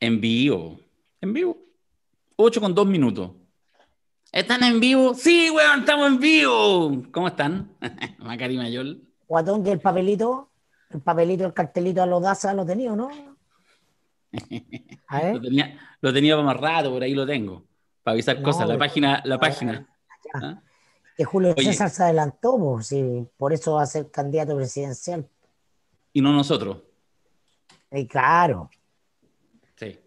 En vivo. En vivo. 8 con 2 minutos. ¿Están en vivo? Sí, weón, estamos en vivo. ¿Cómo están? Macari Mayor? Guatón, que el papelito, el papelito, el cartelito a los DASA lo tenía, ¿no? A ver. Lo, tenía, lo para rato, por ahí lo tengo. Para avisar cosas. La página, la página. ¿Ah? Que Julio César se adelantó, por, por eso va a ser candidato presidencial. Y no nosotros. y eh, claro.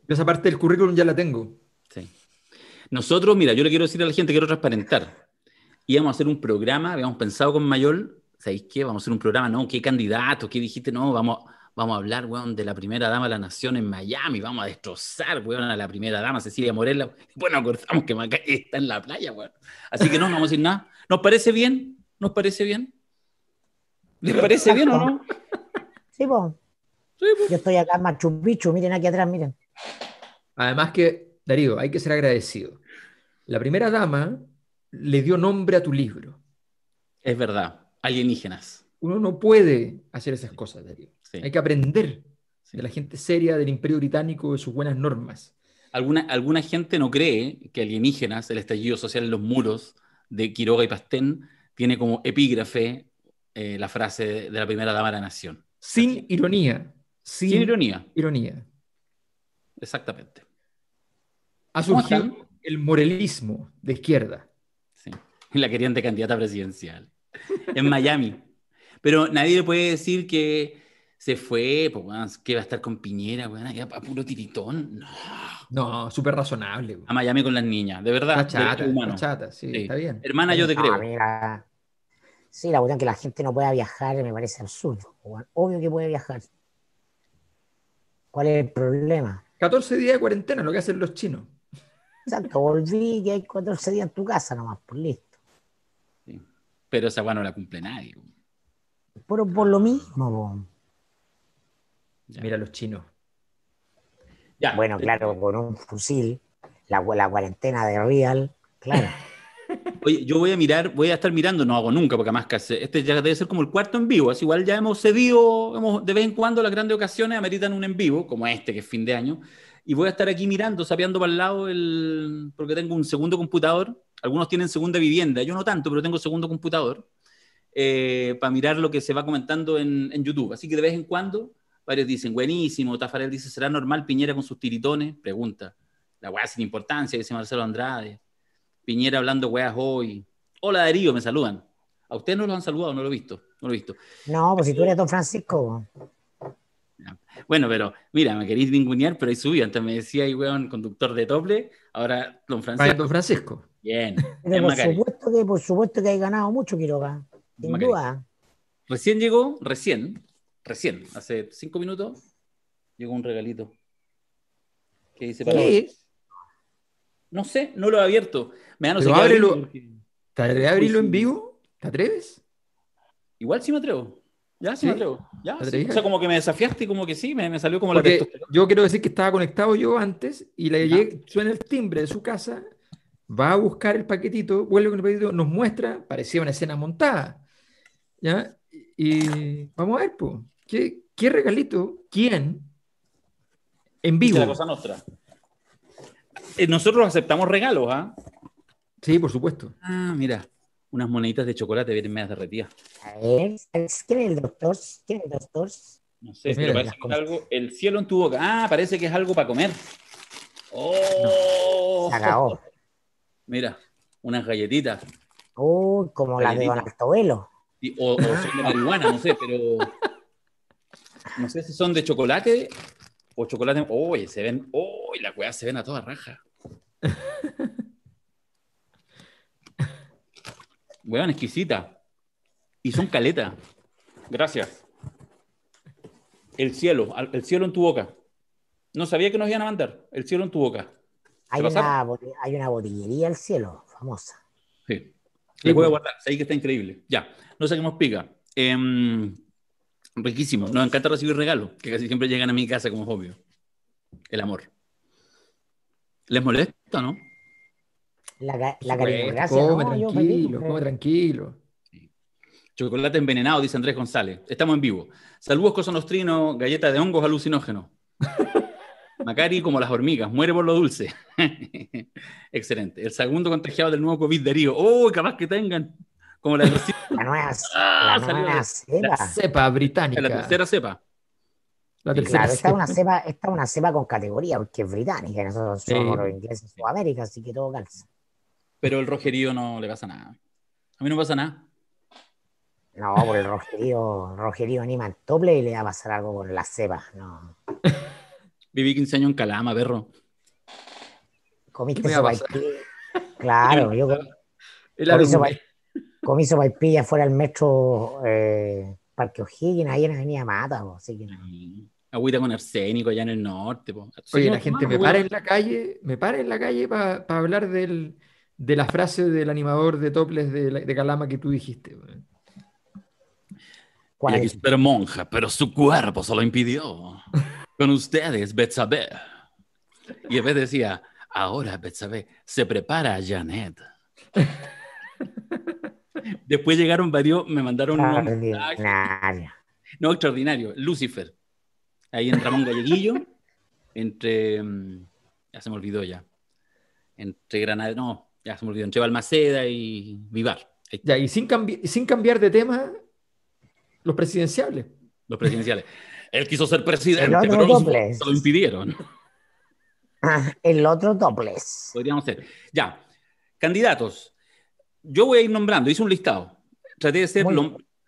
Esa parte del currículum ya la tengo. Sí. Nosotros, mira, yo le quiero decir a la gente, quiero transparentar. Íbamos a hacer un programa, habíamos pensado con Mayol, ¿sabéis qué? Vamos a hacer un programa, no, ¿qué candidato? ¿Qué dijiste? No, vamos, vamos a hablar, weón, de la primera dama de la nación en Miami, vamos a destrozar, weón, a la primera dama, Cecilia Morella, Bueno, acordamos que Maca está en la playa, weón. Así que no, no vamos a decir nada. ¿Nos parece bien? ¿Nos parece bien? ¿Les parece bien o no? Sí, vos. Sí, Yo estoy acá en miren aquí atrás, miren. Además que, Darío, hay que ser agradecido. La primera dama le dio nombre a tu libro. Es verdad, alienígenas. Uno no puede hacer esas cosas, Darío. Hay que aprender de la gente seria del Imperio Británico, de sus buenas normas. Alguna, gente no cree que alienígenas, el estallido social en los muros de Quiroga y Pastén, tiene como epígrafe eh, la frase de la primera dama de la nación. Sin ironía. sin ironía. Ironía. Exactamente. Ha surgido el morelismo de izquierda. Sí. La querían candidata presidencial. en Miami. Pero nadie le puede decir que se fue, pues, que va a estar con Piñera, bueno, a puro tiritón. No. No, súper razonable. A Miami con las niñas, de verdad. Chata, chata, sí, está bien. Hermana, yo te creo. Sí, la cuestión que la gente no pueda viajar me parece absurdo. Obvio que puede viajar. ¿Cuál es el problema? 14 días de cuarentena, lo que hacen los chinos. Exacto, volví y hay 14 días en tu casa nomás, por pues, listo. Pero esa bueno no la cumple nadie. Pero por lo mismo, Mira los chinos. Ya, bueno, claro, con un fusil, la, la cuarentena de Real, claro. Oye, yo voy a mirar, voy a estar mirando, no hago nunca, porque más que este ya debe ser como el cuarto en vivo, así igual ya hemos cedido, hemos, de vez en cuando las grandes ocasiones ameritan un en vivo, como este que es fin de año, y voy a estar aquí mirando, sapeando para el lado, el, porque tengo un segundo computador, algunos tienen segunda vivienda, yo no tanto, pero tengo segundo computador, eh, para mirar lo que se va comentando en, en YouTube. Así que de vez en cuando, varios dicen, buenísimo, Tafarel dice, ¿será normal Piñera con sus tiritones? Pregunta. La weá sin importancia, dice Marcelo Andrade. Piñera hablando weas hoy. Hola Darío, me saludan. A usted no lo han saludado, no lo he visto, no lo he visto. No, pues si tú eres don Francisco. Bueno, pero mira, me queréis ningunear, pero ahí subí. Antes me decía ahí, weón, conductor de doble. Ahora don Francisco. don Francisco. Bien. por supuesto, que, por supuesto que hay ganado mucho, Quiroga. Sin duda. Recién llegó, recién, recién, hace cinco minutos, llegó un regalito. ¿Qué dice para no sé, no lo he abierto. Me han no ¿Te atreves a abrirlo en vivo? ¿Te atreves? Igual sí me atrevo. Ya sí, me atrevo. Ya, O sea, como que me desafiaste y como que sí, me, salió como la Yo quiero decir que estaba conectado yo antes y le llegué, suena el timbre de su casa, va a buscar el paquetito, vuelve con el paquetito, nos muestra, parecía una escena montada. ¿Ya? Y vamos a ver, ¿qué, regalito? ¿Quién? En vivo. la cosa nuestra. Eh, nosotros aceptamos regalos, ¿ah? Sí, por supuesto. Ah, mira, unas moneditas de chocolate vienen medias derretidas. A ver, ¿sabes quién es el doctor? ¿Qué es el doctor? No sé, pero parece que es algo. El cielo en tu boca. Ah, parece que es algo para comer. ¡Oh! se acabó. Oh. Mira, unas galletitas. Uy, como las de Don Tobelo. o, o son de ah. marihuana, no sé, pero. No sé si son de chocolate o chocolate. Oye, se ven. uy, la las se ven a toda raja. Weón, exquisita. Y son caleta. Gracias. El cielo, el cielo en tu boca. No sabía que nos iban a mandar. El cielo en tu boca. Hay una, hay una botillería El cielo, famosa. Sí. Le voy a guardar, ahí que está increíble. Ya, no saquemos pica. Em, riquísimo. Nos encanta recibir regalos, que casi siempre llegan a mi casa, como obvio. El amor les molesta, ¿no? La, la Come, tranquilo, come tranquilo. Chocolate envenenado, dice Andrés González. Estamos en vivo. Saludos, cosonostrino, galleta de hongos alucinógenos. Macari, como las hormigas, muere por lo dulce. Excelente. El segundo contagiado del nuevo COVID de Río. ¡Oh, capaz que tengan! Como la, la nueva, ah, la, nueva cepa británica. La tercera cepa claro, esta es una cepa, esta una cepa con categoría, porque es británica, y nosotros somos los ingleses de Sudamérica, así que todo calza. Pero el Rogerío no le pasa nada. A mí no pasa nada. No, por el Rogerío, Rogerío anima el doble y le va a pasar algo con la cepa, no. Viví 15 años en Calama, perro. Comiste sopaipilla? Claro, yo comí, sopaipilla fuera del metro eh, Parque O'Higgins, ahí en venía Mata, así que no agüita con arsénico allá en el norte. Oye, la gente me para en la calle, me para en la calle para hablar de la frase del animador de Toples de, Calama que tú dijiste. ¿Cuál es? monja, pero su cuerpo se lo impidió. Con ustedes, Betsabe. Y vez decía, ahora Betsabe, se prepara a Janet. Después llegaron varios, me mandaron ah, un No, extraordinario. Lucifer. Ahí en Ramón Galleguillo, entre. Mm, ya se me olvidó ya. Entre Granada, no, ya se me olvidó, entre Balmaceda y Vivar. y sin, cambiar de tema, los presidenciales. Los presidenciales. Él quiso ser presidente, pero lo impidieron. Ah, el otro dobles. Podríamos ser. Ya, candidatos. Yo voy a ir nombrando, hice un listado. Traté de ser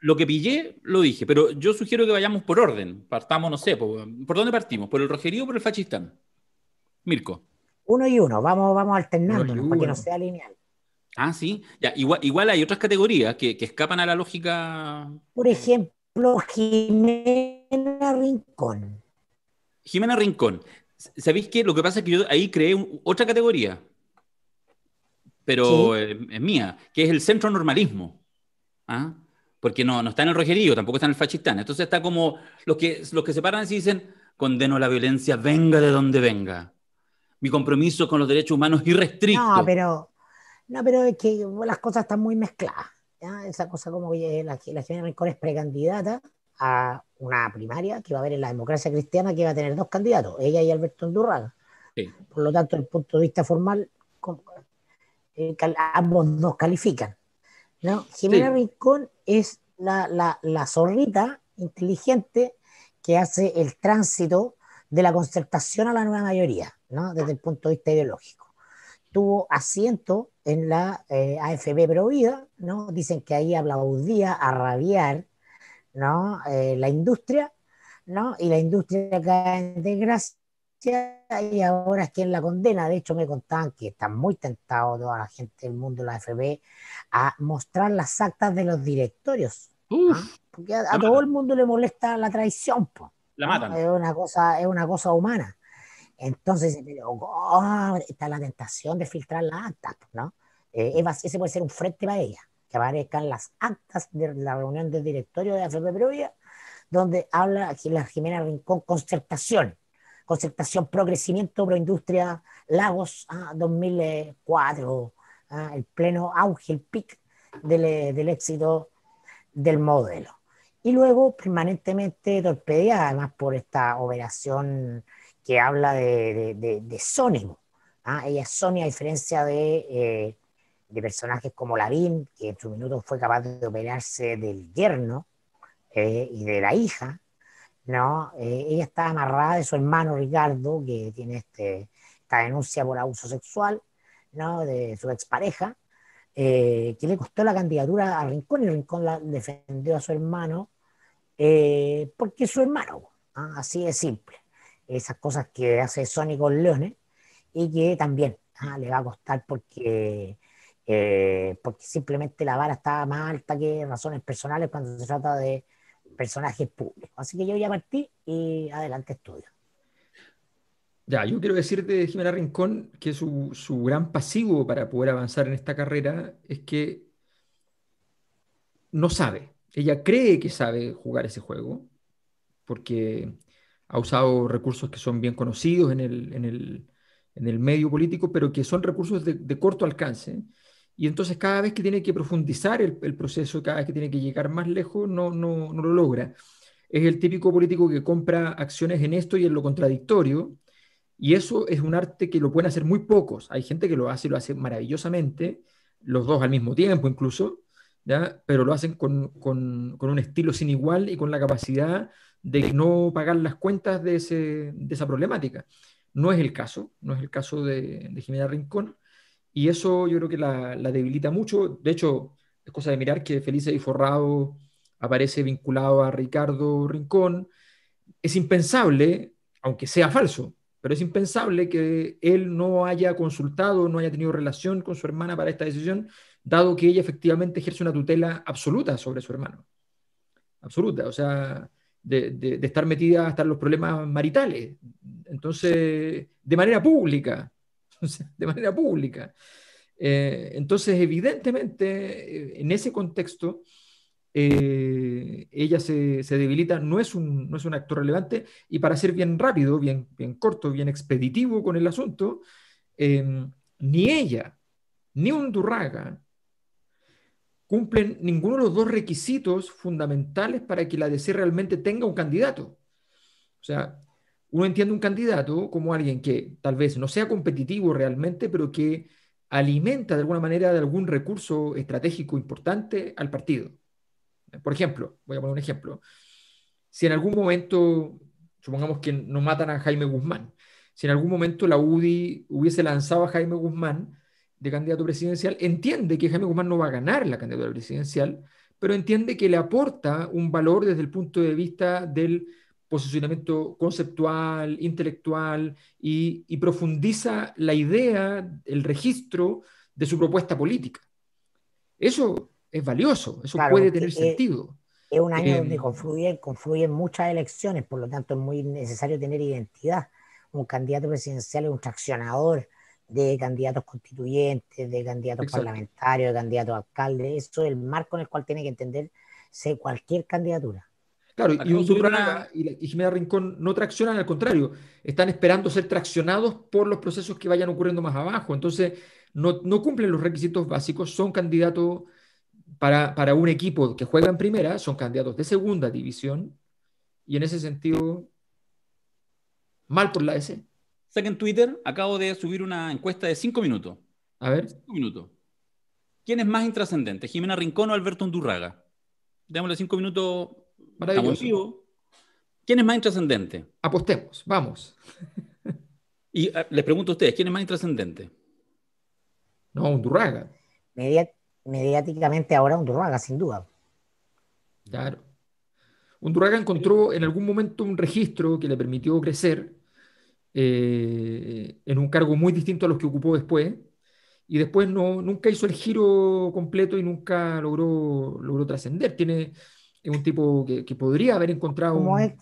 lo que pillé, lo dije, pero yo sugiero que vayamos por orden. Partamos, no sé, ¿por, dónde partimos? ¿Por el rojerío o por el fascistán? Mirko. Uno y uno, vamos, vamos alternando para que no sea lineal. Ah, sí. igual, hay otras categorías que, escapan a la lógica. Por ejemplo, Jimena Rincón. Jimena Rincón. ¿Sabéis qué? Lo que pasa es que yo ahí creé otra categoría, pero es, mía, que es el centro normalismo. ¿Ah? porque no, no está en el rojerío, tampoco está en el fachistán. Entonces está como los que, los que se paran y dicen, condeno la violencia, venga de donde venga. Mi compromiso con los derechos humanos irrestricto. No, pero, no, pero es que las cosas están muy mezcladas. Esa cosa como que la, la señora Rincón es precandidata a una primaria que va a haber en la democracia cristiana que va a tener dos candidatos, ella y Alberto endurrado Por lo tanto, desde el punto de vista formal, eh, ambos nos califican. ¿no? Jimena Rincón es la, zorrita inteligente que hace el tránsito de la concertación a la nueva mayoría, ¿no? desde el punto de vista ideológico. Tuvo asiento en la Afb eh, AFP Provida, ¿no? dicen que ahí aplaudía a rabiar ¿no? Eh, la industria, ¿no? y la industria cae en desgracia y ahora es quien la condena. De hecho, me contaban que están muy tentados toda la gente del mundo de la AFP a mostrar las actas de los directorios. ¿ah? Porque a, todo el mundo le molesta la traición. La ¿ah? matan. Es una cosa, es una cosa humana. Entonces, oh, está la tentación de filtrar las actas, ¿no? Eh, ese puede ser un frente para ella, que aparezcan las actas de la reunión del directorio de la Perú, donde habla aquí la Jimena Rincón concertación concertación progresimiento, proindustria Lagos, 2004, ah, ah, el pleno auge, el pic eh, del, éxito del modelo. Y luego permanentemente torpedeada, además por esta operación que habla de, de, de, Sónimo. Ah, ella es Sonia, a diferencia de, eh, de personajes como Lavín, que en su minuto fue capaz de operarse del yerno eh, y de la hija, ¿no? Eh, ella está amarrada de su hermano Ricardo, que tiene este, esta denuncia por abuso sexual, ¿no? De su expareja, eh, que le costó la candidatura a Rincón y Rincón la defendió a su hermano, eh, porque es su hermano, ¿ah? así de simple. Esas cosas que hace Sony con Leone y que también ¿ah? le va a costar porque... porque simplemente la vara está más alta que razones personales cuando se trata de personajes públicos. Así que yo voy a partir y adelante estudio. Ya, yo quiero decirte, Jimena Rincón, que su, su gran pasivo para poder avanzar en esta carrera es que no sabe. Ella cree que sabe jugar ese juego, porque ha usado recursos que son bien conocidos en el, medio político, pero que son recursos de, de corto alcance y entonces cada vez que tiene que profundizar el, proceso, cada vez que tiene que llegar más lejos, no, no, lo logra. Es el típico político que compra acciones en esto y en lo contradictorio, y eso es un arte que lo pueden hacer muy pocos. Hay gente que lo hace y lo hace maravillosamente, los dos al mismo tiempo incluso, pero lo hacen con, un estilo sin igual y con la capacidad de no pagar las cuentas de, esa problemática. No es el caso, no es el caso de Jimena Rincón. Y eso yo creo que la, debilita mucho. De hecho, es cosa de mirar que Felice y Forrado aparece vinculado a Ricardo Rincón. Es impensable, aunque sea falso, pero es impensable que él no haya consultado, no haya tenido relación con su hermana para esta decisión, dado que ella efectivamente ejerce una tutela absoluta sobre su hermano. Absoluta, o sea, de, estar metida hasta en los problemas maritales. Entonces, de manera pública, de manera pública. Eh, entonces, evidentemente, eh, en ese contexto, eh, ella se, debilita, no es, un, no es un actor relevante, y para ser bien rápido, bien, bien corto, bien expeditivo con el asunto, em, ni ella, ni un Durraga cumplen ninguno de los dos requisitos fundamentales para que la DC realmente tenga un candidato. O sea, uno entiende un candidato como alguien que tal vez no sea competitivo realmente, pero que alimenta de alguna manera de algún recurso estratégico importante al partido. Por ejemplo, voy a poner un ejemplo. Si en algún momento, supongamos que no matan a Jaime Guzmán, si en algún momento la UDI hubiese lanzado a Jaime Guzmán de candidato presidencial, entiende que Jaime Guzmán no va a ganar la candidatura presidencial, pero entiende que le aporta un valor desde el punto de vista del posicionamiento conceptual, intelectual, y, profundiza la idea, el registro de su propuesta política. Eso es valioso, eso puede tener sentido. Es un año donde eh, confluyen, confluyen muchas elecciones, por lo tanto es muy necesario tener identidad. Un candidato presidencial es un traccionador de candidatos constituyentes, de candidatos parlamentarios, de candidatos alcaldes. Eso es el marco en el cual tiene que entenderse cualquier candidatura. Claro, y un y, Jimena Rincón no traccionan, al contrario, están esperando ser traccionados por los procesos que vayan ocurriendo más abajo. Entonces, no, cumplen los requisitos básicos, son candidatos para, un equipo que juega en primera, son candidatos de segunda división, y en ese sentido, mal por la S. Sé en Twitter acabo de subir una encuesta de cinco minutos. A ver. Cinco minutos. ¿Quién es más intrascendente, Jimena Rincón o Alberto Undurraga? Démosle cinco minutos ¿Quién es más intrascendente? Apostemos, vamos. y eh, les pregunto a ustedes, ¿quién es más intrascendente? No, Undurraga. mediáticamente ahora Undurraga, sin duda. Claro. Undurraga encontró en algún momento un registro que le permitió crecer eh, en un cargo muy distinto a los que ocupó después, y después no, nunca hizo el giro completo y nunca logró, logró trascender. Tiene, es un tipo que, podría haber encontrado, un, es,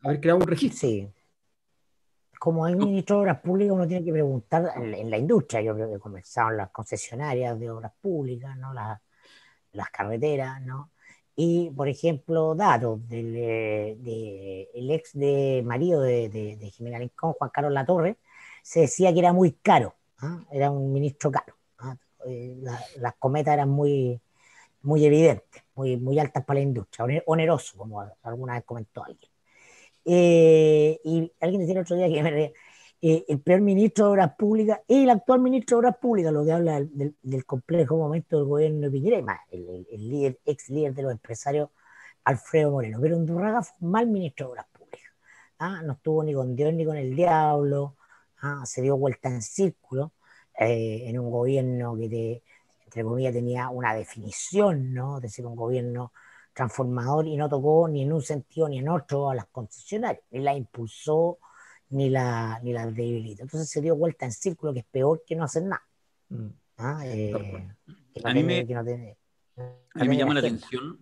haber creado un registro. Sí. Como es ministro de Obras Públicas, uno tiene que preguntar en, la industria. Yo creo que comenzaron las concesionarias de obras públicas, las, carreteras, ¿no? Y, por ejemplo, datos del eh, de, ex de marido de, de, Jimena Lincón, Juan Carlos Latorre, se decía que era muy caro, ¿ah? era un ministro caro. ¿ah? Eh, las cometas eran muy, muy evidentes muy, altas para la industria, oneroso, como alguna vez comentó alguien. Eh, y alguien decía el otro día que eh, el primer ministro de Obras Públicas y el actual ministro de Obras Públicas, lo que habla del, complejo momento del gobierno de Piñera, más, el, ex líder de los empresarios, Alfredo Moreno. Pero Undurraga fue mal ministro de Obras Públicas. ¿ah? No estuvo ni con Dios ni con el diablo, ¿ah? se dio vuelta en círculo eh, en un gobierno que te entre comillas, tenía una definición, ¿no? De ser un gobierno transformador y no tocó ni en un sentido ni en otro a las concesionarias, ni la impulsó, ni la ni la debilitó. Entonces se dio vuelta en círculo, que es peor que no hacer nada. a mí me, llama la atención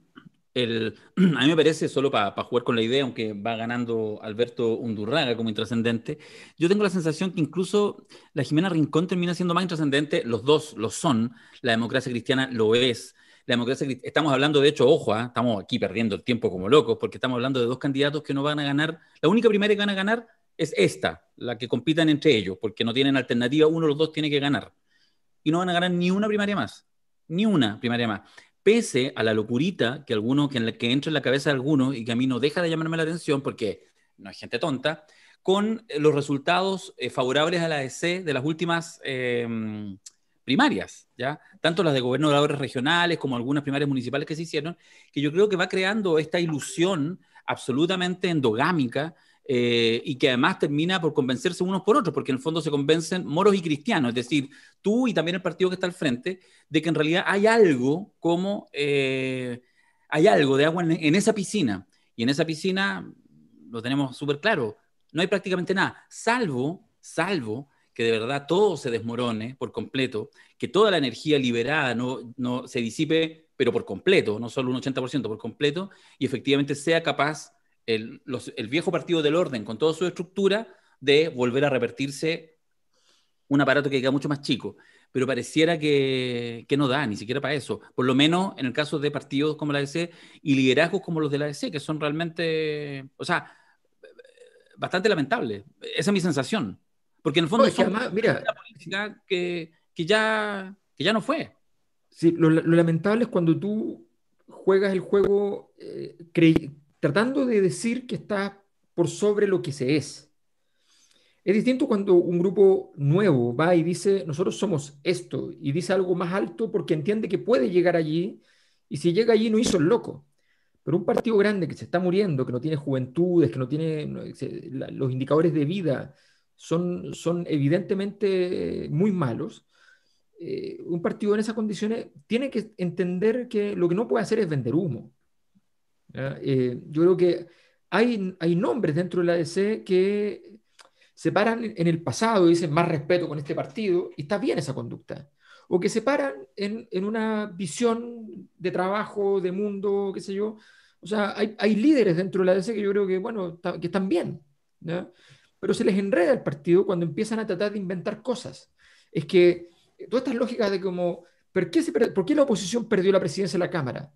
el, a mí me parece, solo para jugar con la idea, aunque va ganando Alberto Undurraga como intrascendente, yo tengo la sensación que incluso la Jimena Rincón termina siendo más intrascendente, los dos lo son, la democracia cristiana lo es. La democracia, estamos hablando, de hecho, ojo, ¿ah? estamos aquí perdiendo el tiempo como locos, porque estamos hablando de dos candidatos que no van a ganar. La única primaria que van a ganar es esta, la que compitan entre ellos, porque no tienen alternativa, uno de los dos tiene que ganar. Y no van a ganar ni una primaria más, ni una primaria más pese a la locurita que alguno, que, en la, entra en la cabeza de alguno y que a mí no deja de llamarme la atención porque no hay gente tonta, con eh, los resultados eh, favorables a la EC de las últimas em, primarias, ¿ya? Tanto las de gobernadores regionales como algunas primarias municipales que se hicieron, que yo creo que va creando esta ilusión absolutamente endogámica eh, y que además termina por convencerse unos por otros, porque en el fondo se convencen moros y cristianos, es decir, tú y también el partido que está al frente, de que en realidad hay algo como, eh, hay algo de agua en, esa piscina, y en esa piscina lo tenemos súper claro, no hay prácticamente nada, salvo, salvo que de verdad todo se desmorone por completo, que toda la energía liberada no, no se disipe, pero por completo, no solo un 80%, por completo, y efectivamente sea capaz el, viejo partido del orden con toda su estructura de volver a revertirse un aparato que queda mucho más chico. Pero pareciera que, no da, ni siquiera para eso. Por lo menos en el caso de partidos como la ADC y liderazgos como los de la ADC que son realmente, o sea, bastante lamentables. Esa es mi sensación. Porque en el fondo es una política que, ya, que ya no fue. Sí, lo, lamentable es cuando tú juegas el juego eh, creíble tratando de decir que está por sobre lo que se es. Es distinto cuando un grupo nuevo va y dice, nosotros somos esto, y dice algo más alto porque entiende que puede llegar allí, y si llega allí no hizo el loco. Pero un partido grande que se está muriendo, que no tiene juventudes, que no tiene los indicadores de vida, son, son evidentemente muy malos. Eh, un partido en esas condiciones tiene que entender que lo que no puede hacer es vender humo. Eh, yo creo que hay, hay nombres dentro de la ADC que se paran en el pasado y dicen más respeto con este partido, y está bien esa conducta. O que se paran en, en una visión de trabajo, de mundo, qué sé yo. O sea, hay, hay líderes dentro de la ADC que yo creo que, bueno, que están bien. Pero se les enreda el partido cuando empiezan a tratar de inventar cosas. Es que todas estas lógicas de como, ¿por qué, ¿por qué la oposición perdió la presidencia de la Cámara?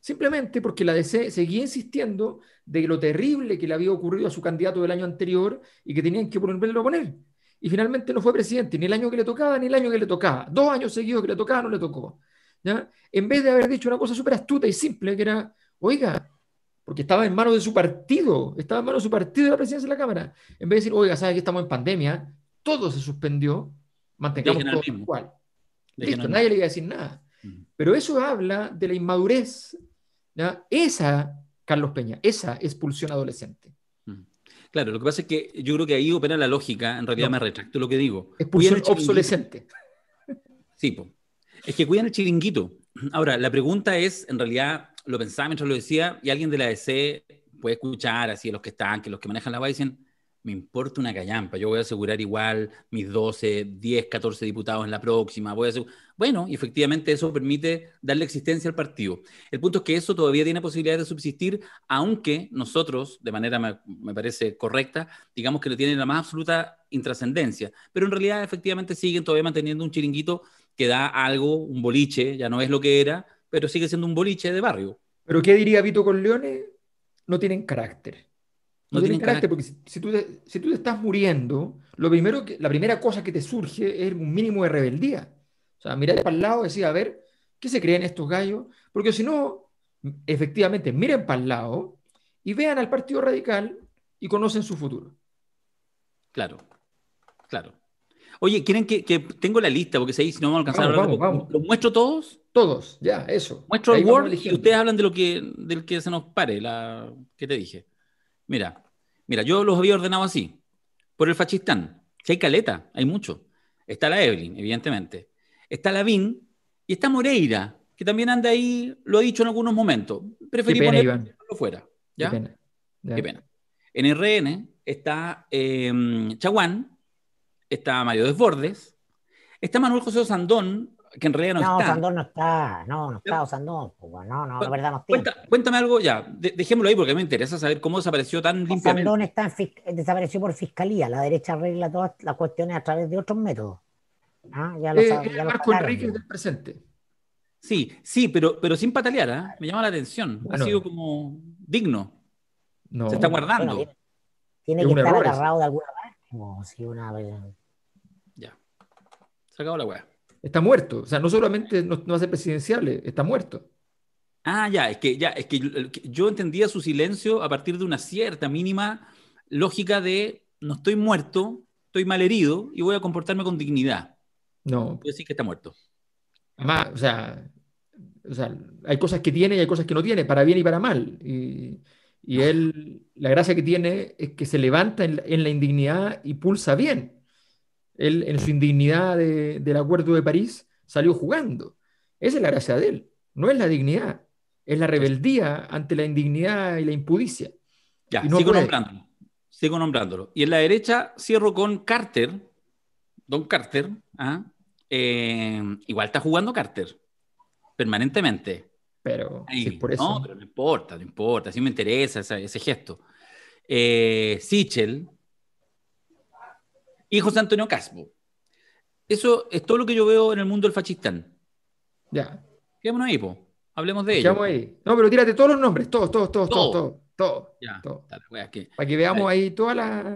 Simplemente porque la DC seguía insistiendo de lo terrible que le había ocurrido a su candidato del año anterior y que tenían que volverlo a poner. Y finalmente no fue presidente ni el año que le tocaba ni el año que le tocaba. Dos años seguidos que le tocaba no le tocó. ¿ya? En vez de haber dicho una cosa súper astuta y simple, que era, oiga, porque estaba en manos de su partido, estaba en manos de su partido de la presidencia de la Cámara. En vez de decir, oiga, ¿sabes que estamos en pandemia? Todo se suspendió, mantengamos todo igual. Listo, nadie le iba a decir nada. Pero eso habla de la inmadurez esa, Carlos Peña, esa expulsión adolescente. Mm. Claro, lo que pasa es que yo creo que ahí opera la lógica, en realidad me retracto lo que digo. Expulsión obsolescente. Sí, es que cuidan el chiringuito. Ahora, la pregunta es, en realidad, lo pensaba mientras lo decía, y alguien de la DC puede escuchar, así, los que están, que los que manejan la va dicen, me importa una callampa, yo voy a asegurar igual mis 12, 10, 14 diputados en la próxima, voy a Bueno, y efectivamente eso permite darle existencia al partido. El punto es que eso todavía tiene posibilidad de subsistir, aunque nosotros, de manera me parece correcta, digamos que lo tienen la más absoluta intrascendencia, pero en realidad efectivamente siguen todavía manteniendo un chiringuito que da algo, un boliche, ya no es lo que era, pero sigue siendo un boliche de barrio. ¿Pero qué diría Vito leones No tienen carácter. No tienen carácter, porque si, tú te, si, tú te, estás muriendo, lo primero que, la primera cosa que te surge es un mínimo de rebeldía. O sea, mirar para el lado y decir, a ver, ¿qué se creen estos gallos? Porque si no, efectivamente, miren para el lado y vean al Partido Radical y conocen su futuro. Claro, claro. Oye, ¿quieren que, tengo la lista? Porque si no vamos a alcanzar a ¿Los muestro todos? Todos, ya, eso. Muestro el Word y ustedes hablan de lo que, del que se nos pare, la que te dije. Mira, mira, yo los había ordenado así. Por el fascistán, Si hay caleta, hay mucho. Está la Evelyn, evidentemente. Está la Vin y está Moreira, que también anda ahí, lo he dicho en algunos momentos. Preferí ponerlo fuera. ¿ya? Qué pena. En RN está em, Chaguán, está Mario Desbordes, está Manuel José Sandón, que en realidad no, Sandón está. No, no está, no, no está Osandón, no, no, la verdad no tiempo. cuéntame algo ya, dejémoslo ahí porque me interesa saber cómo desapareció tan difícil. limpiamente. Está en desapareció por fiscalía, la derecha arregla todas las cuestiones a través de otros métodos. Ah, ya lo, eh, eh del presente. Sí, sí, pero, pero sin patalear, ¿eh? me llama la atención. ha sido como digno. No. Se está guardando. tiene, que estar agarrado de alguna parte. Como si una... Ya. Se acabó la weá está muerto. O sea, no solamente no, hace va presidenciable, está muerto. Ah, ya, es que, ya, es que yo, entendía su silencio a partir de una cierta mínima lógica de no estoy muerto, estoy mal herido y voy a comportarme con dignidad. No. puedo decir que está muerto. Además, o sea, hay cosas que tiene y hay cosas que no tiene, para bien y para mal. Y, él, la gracia que tiene es que se levanta en la indignidad y pulsa bien. Él, en su indignidad de, del Acuerdo de París, salió jugando. Esa es la gracia de él, no es la dignidad, es la rebeldía ante la indignidad y la impudicia. Ya, sigo nombrándolo, sigo nombrándolo. Y en la derecha cierro con Carter, Don Carter, ¿ah? Eh, igual está jugando Carter, permanentemente. Pero, por eso. No, pero no importa, no importa, sí me interesa ese, ese gesto. Eh, Sichel, y José Antonio Caspo. Eso es todo lo que yo veo en el mundo del fascistán. Ya. Quedémonos ahí, po. Hablemos de ello. ahí. No, pero tírate todos los nombres, todos, todos, todos, todos, todos. ya, Para que veamos ahí todas las...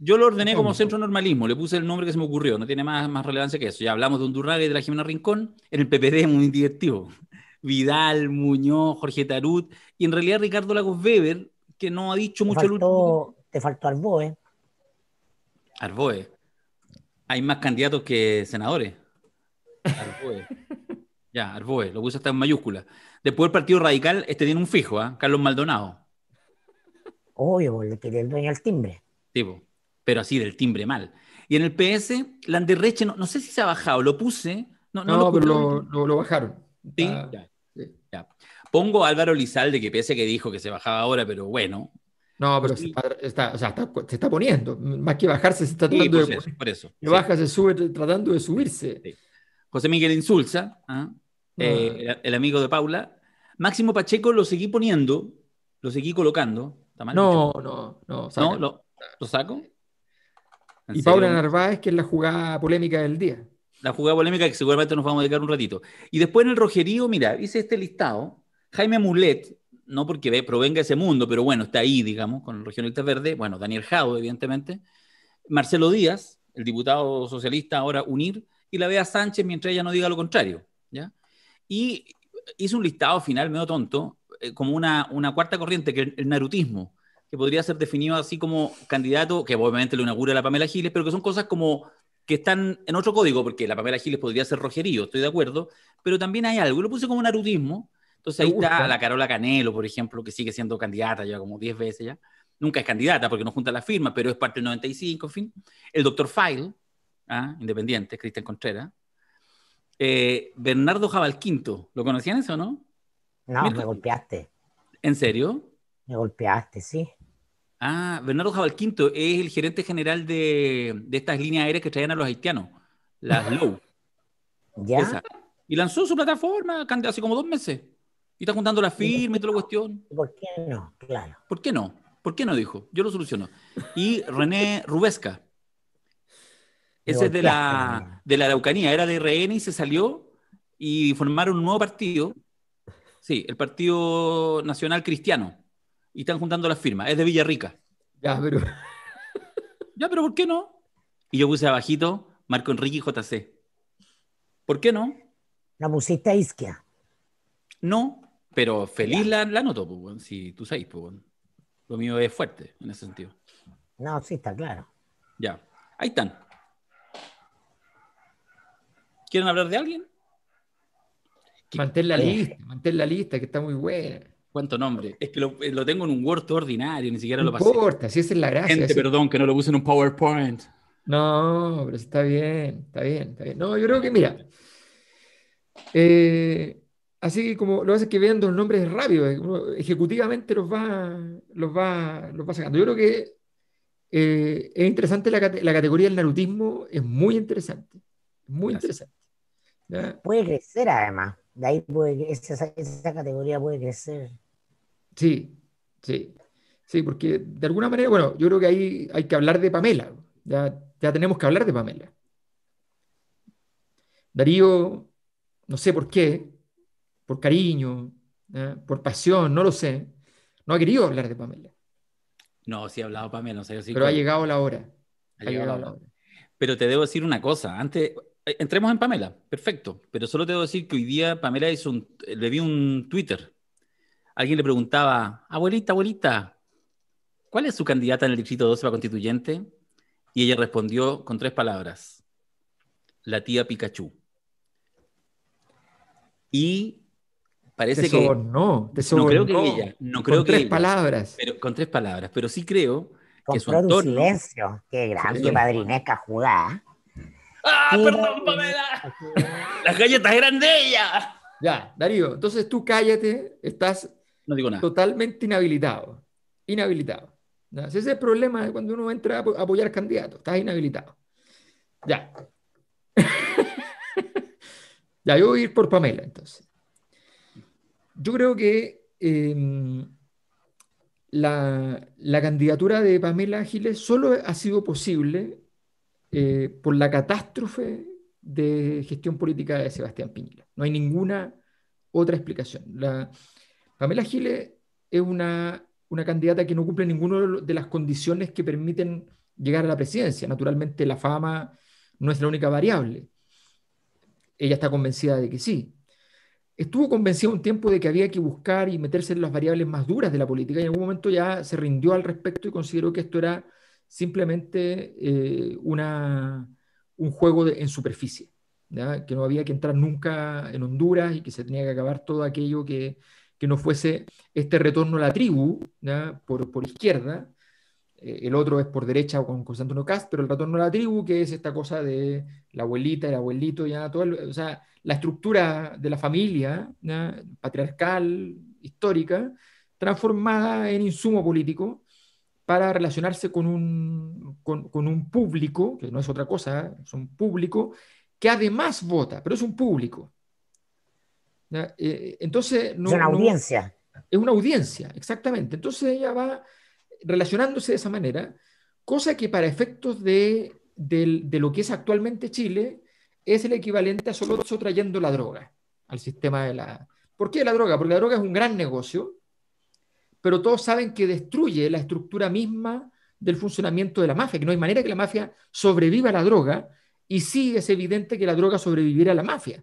Yo lo ordené como centro normalismo, le puse el nombre que se me ocurrió, no tiene más, más relevancia que eso. Ya hablamos de Undurraga y de la Jimena Rincón, en el PPD muy directivo. Vidal, Muñoz, Jorge Tarut, y en realidad Ricardo Lagos Weber, que no ha dicho mucho faltó, Te faltó Arboe. Arboe hay más candidatos que senadores. ya, Arboe, lo puse hasta en mayúscula. Después el Partido Radical, este tiene un fijo, ah Carlos Maldonado. Obvio, pues, le quería el dueño timbre. Tipo, pues, pero así del timbre mal. Y en el PS, Landerreche, no, no sé si se ha bajado, lo puse. No, lo pero lo, bajaron. ya, Pongo a Álvaro Lizalde, que pese que dijo que se bajaba ahora, pero bueno, no, pero se, está, poniendo. Más que bajarse, se está tratando de. Pues, por eso. se sube, tratando de subirse. José Miguel Insulza, ¿ah? Ah. Eh, el, amigo de Paula. Máximo Pacheco lo seguí poniendo, lo seguí colocando. no, no, no, lo, saco. Y Paula Narváez, que es la jugada polémica del día. La jugada polémica que seguramente nos vamos a dedicar un ratito. Y después en el Rogerío, mira, hice este listado. Jaime Mulet, no porque provenga de ese mundo, pero bueno, está ahí, digamos, con el regionalista verde, bueno, Daniel Jado, evidentemente, Marcelo Díaz, el diputado socialista ahora UNIR, y la Bea Sánchez mientras ella no diga lo contrario, ¿ya? Y hizo un listado final medio tonto, eh, como una, cuarta corriente, que es el narutismo, que podría ser definido así como candidato, que obviamente lo inaugura la Pamela Giles, pero que son cosas como que están en otro código, porque la Pamela Giles podría ser rogerío, estoy de acuerdo, pero también hay algo, lo puse como narutismo, entonces ahí está la Carola Canelo, por ejemplo, que sigue siendo candidata ya como 10 veces ya. Nunca es candidata porque no junta la firma, pero es parte del 95, en fin. El doctor File, ¿ah? independiente, Cristian Contreras. Eh, Bernardo Jabalquinto, ¿lo conocían eso o no? No, me golpeaste. ¿En serio? Me golpeaste, sí. Ah, Bernardo Jabalquinto es el gerente general de, estas líneas aéreas que traían a los haitianos, las LOW. ¿Ya? Y lanzó su plataforma hace como dos meses. Y está juntando la firma y toda la cuestión. ¿Por qué no? Claro. ¿Por qué no? ¿Por qué no dijo? Yo lo soluciono. Y René Rubesca. Ese es de la, de la Araucanía, era de RN y se salió y formaron un nuevo partido. Sí, el Partido Nacional Cristiano. Y están juntando las firmas. Es de Villarrica. Ya, pero. ya, pero ¿por qué no? Y yo puse abajito Marco Enrique y JC. ¿Por qué no? La musita Isquia. No, pero feliz la, noto, si tú sabes, Lo mío es fuerte en ese sentido. No, sí, está claro. Ya. Ahí están. ¿Quieren hablar de alguien? Mantén la lista, mantén la lista, que está muy buena. ¿Cuánto nombre? Es que lo, eh, tengo en un Word ordinario, ni siquiera lo pasé. No importa, si esa es la gracia. Gente, perdón, que no lo puse en un PowerPoint. No, pero está bien, está bien, está bien. No, yo creo que, mira, eh, Así como lo hace que vean dos nombres rápido, eh, ejecutivamente los va, los va, sacando. Yo creo que eh, es interesante la, categoría del narutismo, es muy interesante, muy interesante. Puede crecer además, de ahí puede, esa, esa categoría puede crecer. Sí, sí, sí, porque de alguna manera, bueno, yo creo que ahí hay que hablar de Pamela, ya, ya tenemos que hablar de Pamela. Darío, no sé por qué, por cariño, ¿eh? por pasión, no lo sé, no ha querido hablar de Pamela. No, sí ha hablado Pamela, no sé yo pero ha llegado la hora. Ha, la hora. Pero te debo decir una cosa, antes, eh, entremos en Pamela, perfecto, pero solo te debo decir que hoy día Pamela hizo un, eh, le vi un Twitter. Alguien le preguntaba, abuelita, abuelita, ¿cuál es su candidata en el distrito 12 para constituyente? Y ella respondió con tres palabras, la tía Pikachu. Y Parece que. no no creo que ella. No creo con que tres palabras. Pero, con tres palabras, pero sí creo que su entorno. silencio. Qué grande jugada. ¡Ah, perdón, Pamela! ¡Las galletas eran de ella! Ya, Darío, entonces tú cállate, estás totalmente inhabilitado. Inhabilitado. Ese es el problema cuando uno entra a apoyar candidatos, estás inhabilitado. Ya. ya, yo voy a ir por Pamela entonces yo creo que em, la, candidatura de Pamela Ágiles solo ha sido posible eh, por la catástrofe de gestión política de Sebastián Piñera. No hay ninguna otra explicación. Pamela Giles es una, una candidata que no cumple ninguna de las condiciones que permiten llegar a la presidencia. Naturalmente la fama no es la única variable. Ella está convencida de que sí, estuvo convencido un tiempo de que había que buscar y meterse en las variables más duras de la política y en algún momento ya se rindió al respecto y consideró que esto era simplemente eh, una, un juego en superficie, que no había que entrar nunca en Honduras y que se tenía que acabar todo aquello que, no fuese este retorno a la tribu Por, por izquierda, eh, el otro es por derecha con Constantino Cast, pero el retorno no la tribu, que es esta cosa de la abuelita, el abuelito, ya, todo o sea, la estructura de la familia, patriarcal, histórica, transformada en insumo político para relacionarse con un, con, un público, que no es otra cosa, es un público, que además vota, pero es un público. Eh, entonces, no, es una audiencia. es una audiencia, exactamente. Entonces ella va relacionándose de esa manera, cosa que para efectos de, lo que es actualmente Chile es el equivalente a solo trayendo la droga al sistema de la... ¿Por qué la droga? Porque la droga es un gran negocio, pero todos saben que destruye la estructura misma del funcionamiento de la mafia, que no hay manera que la mafia sobreviva a la droga, y sí es evidente que la droga sobrevivirá a la mafia.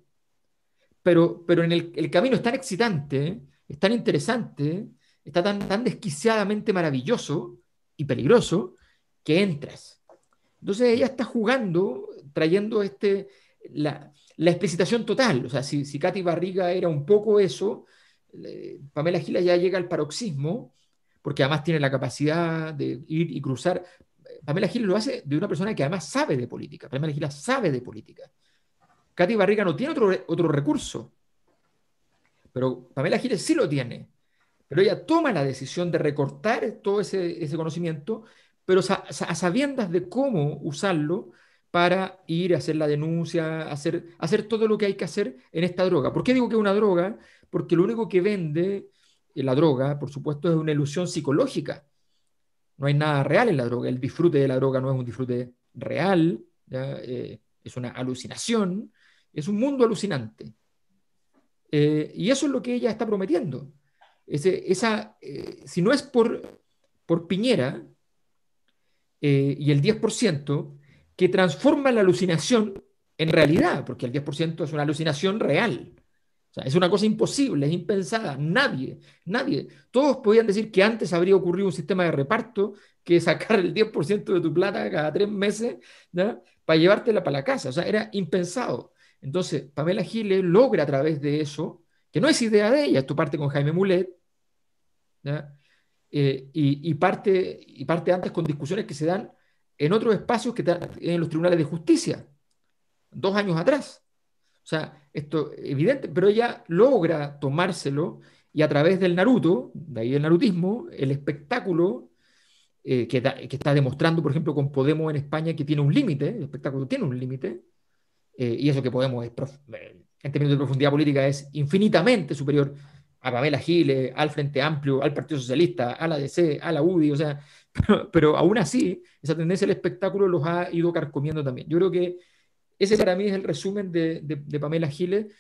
Pero, pero en el, el camino es tan excitante, es tan interesante, está tan, tan desquiciadamente maravilloso y peligroso que entras. Entonces ella está jugando, trayendo este, la, explicitación total. O sea, si, si Katy Barriga era un poco eso, Pamela Gila ya llega al paroxismo, porque además tiene la capacidad de ir y cruzar. Pamela Gila lo hace de una persona que además sabe de política. Pamela Gila sabe de política. Katy Barriga no tiene otro, otro recurso, pero Pamela Giles sí lo tiene. Pero ella toma la decisión de recortar todo ese, conocimiento, pero a, sabiendas de cómo usarlo para ir a hacer la denuncia, hacer, todo lo que hay que hacer en esta droga. ¿Por qué digo que es una droga? Porque lo único que vende eh, la droga, por supuesto, es una ilusión psicológica. No hay nada real en la droga. El disfrute de la droga no es un disfrute real, eh, es una alucinación, es un mundo alucinante. Eh, y eso es lo que ella está prometiendo esa, eh, si no es por, por Piñera eh, y el 10%, que transforma la alucinación en realidad, porque el 10% es una alucinación real. es una cosa imposible, es impensada. Nadie, nadie. Todos podían decir que antes habría ocurrido un sistema de reparto que sacar el 10% de tu plata cada tres meses para llevártela para la casa. O sea, era impensado. Entonces, Pamela Giles logra a través de eso, que no es idea de ella, tu parte con Jaime Mulet, eh, y, parte, y parte antes con discusiones que se dan en otros espacios que en los tribunales de justicia, dos años atrás. O sea, esto evidente, pero ella logra tomárselo y a través del Naruto, de ahí el narutismo, el espectáculo eh, que, está demostrando, por ejemplo, con Podemos en España, que tiene un límite, el espectáculo tiene un límite, eh, y eso que Podemos en términos de profundidad política es infinitamente superior a Pamela Giles, al Frente Amplio, al Partido Socialista, a la DC, a la UDI, o sea, pero, aún así, esa tendencia del espectáculo los ha ido carcomiendo también. Yo creo que ese para mí es el resumen de, Pamela Giles,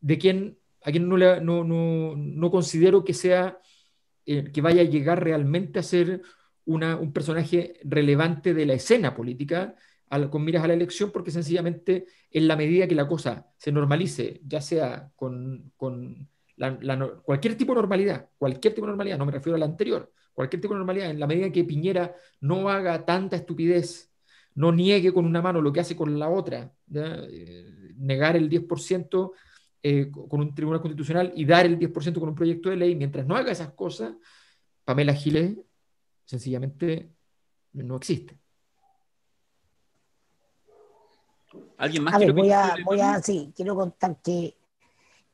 de quien, a quien no, no, no, considero que sea, eh, que vaya a llegar realmente a ser una, un personaje relevante de la escena política, con miras a la elección, porque sencillamente en la medida que la cosa se normalice, ya sea con, con cualquier tipo de normalidad, cualquier tipo de normalidad, no me refiero a la anterior, cualquier tipo de normalidad, en la medida en que Piñera no haga tanta estupidez, no niegue con una mano lo que hace con la otra, eh, negar el 10% eh, con un tribunal constitucional y dar el 10% con un proyecto de ley, mientras no haga esas cosas, Pamela Giles sencillamente no existe. ¿Alguien más? voy, a, voy a, sí, quiero contar que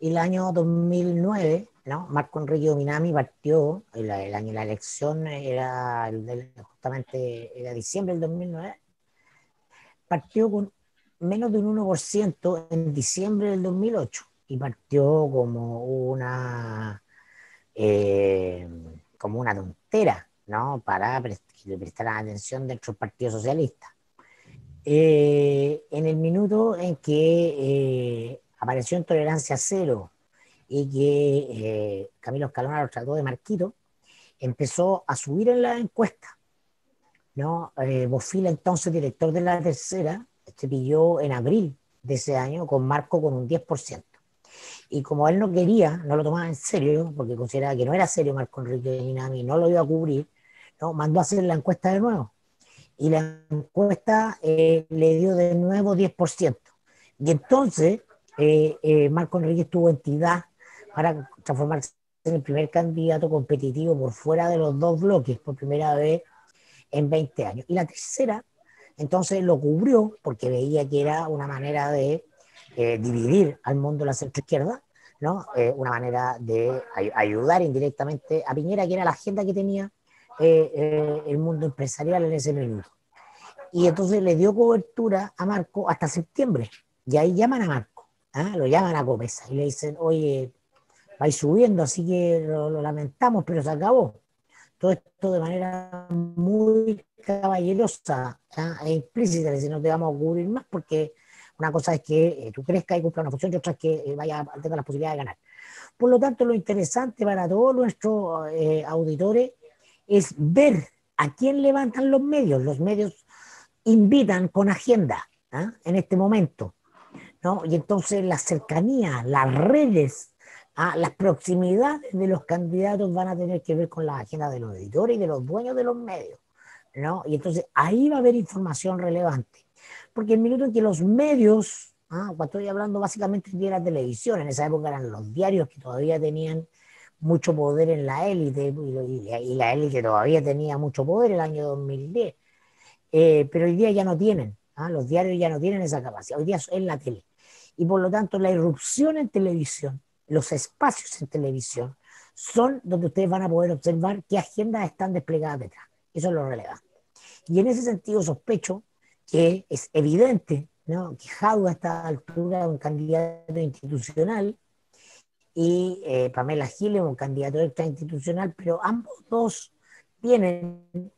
el año 2009, ¿no? Marco Enrique Minami partió, el, año de la elección era justamente era diciembre del 2009, partió con menos de un 1% en diciembre del 2008 y partió como una eh, como una tontera, ¿no? Para prestar, la atención de del Partido Socialista. Eh, en el minuto en que eh, apareció en Tolerancia Cero y que eh, Camilo Escalona lo trató de marquito, empezó a subir en la encuesta. ¿no? Eh, Bofila, entonces director de la tercera, se pilló en abril de ese año con Marco con un 10%. Y como él no quería, no lo tomaba en serio, porque consideraba que no era serio Marco Enrique Inami, no lo iba a cubrir, ¿no? mandó a hacer la encuesta de nuevo. Y la encuesta eh, le dio de nuevo 10%. Y entonces eh, eh, Marco Enrique tuvo entidad para transformarse en el primer candidato competitivo por fuera de los dos bloques por primera vez en 20 años. Y la tercera, entonces lo cubrió porque veía que era una manera de eh, dividir al mundo de la centroizquierda, ¿no? una manera de ayudar indirectamente a Piñera, que era la agenda que tenía el mundo empresarial en ese minuto. Y entonces le dio cobertura a Marco hasta septiembre. Y ahí llaman a Marco Ah, lo llaman a Copesa y le dicen, oye, vais subiendo, así que lo, lamentamos, pero se acabó. Todo esto de manera muy caballerosa e implícita, le dicen, no te vamos a cubrir más porque una cosa es que eh, tú crezcas y cumpla una función y otra es que eh, vaya, tenga la posibilidad de ganar. Por lo tanto, lo interesante para todos nuestros eh, auditores es ver a quién levantan los medios. Los medios invitan con agenda ¿ah? en este momento. Y entonces la cercanía, las redes, ah, las proximidades de los candidatos van a tener que ver con la agenda de los editores y de los dueños de los medios, ¿no? Y entonces ahí va a haber información relevante. Porque el minuto en que los medios, ah, cuando estoy hablando básicamente de la televisión, en esa época eran los diarios que todavía tenían mucho poder en la élite, y la élite todavía tenía mucho poder el año 2010, eh, pero hoy día ya no tienen, ¿ah? los diarios ya no tienen esa capacidad, hoy día es la tele y por lo tanto la irrupción en televisión, los espacios en televisión, son donde ustedes van a poder observar qué agendas están desplegadas detrás. Eso es lo relevante. Y en ese sentido sospecho que es evidente ¿no? que está a esta altura es un candidato institucional y eh, Pamela Giles un candidato institucional pero ambos dos tienen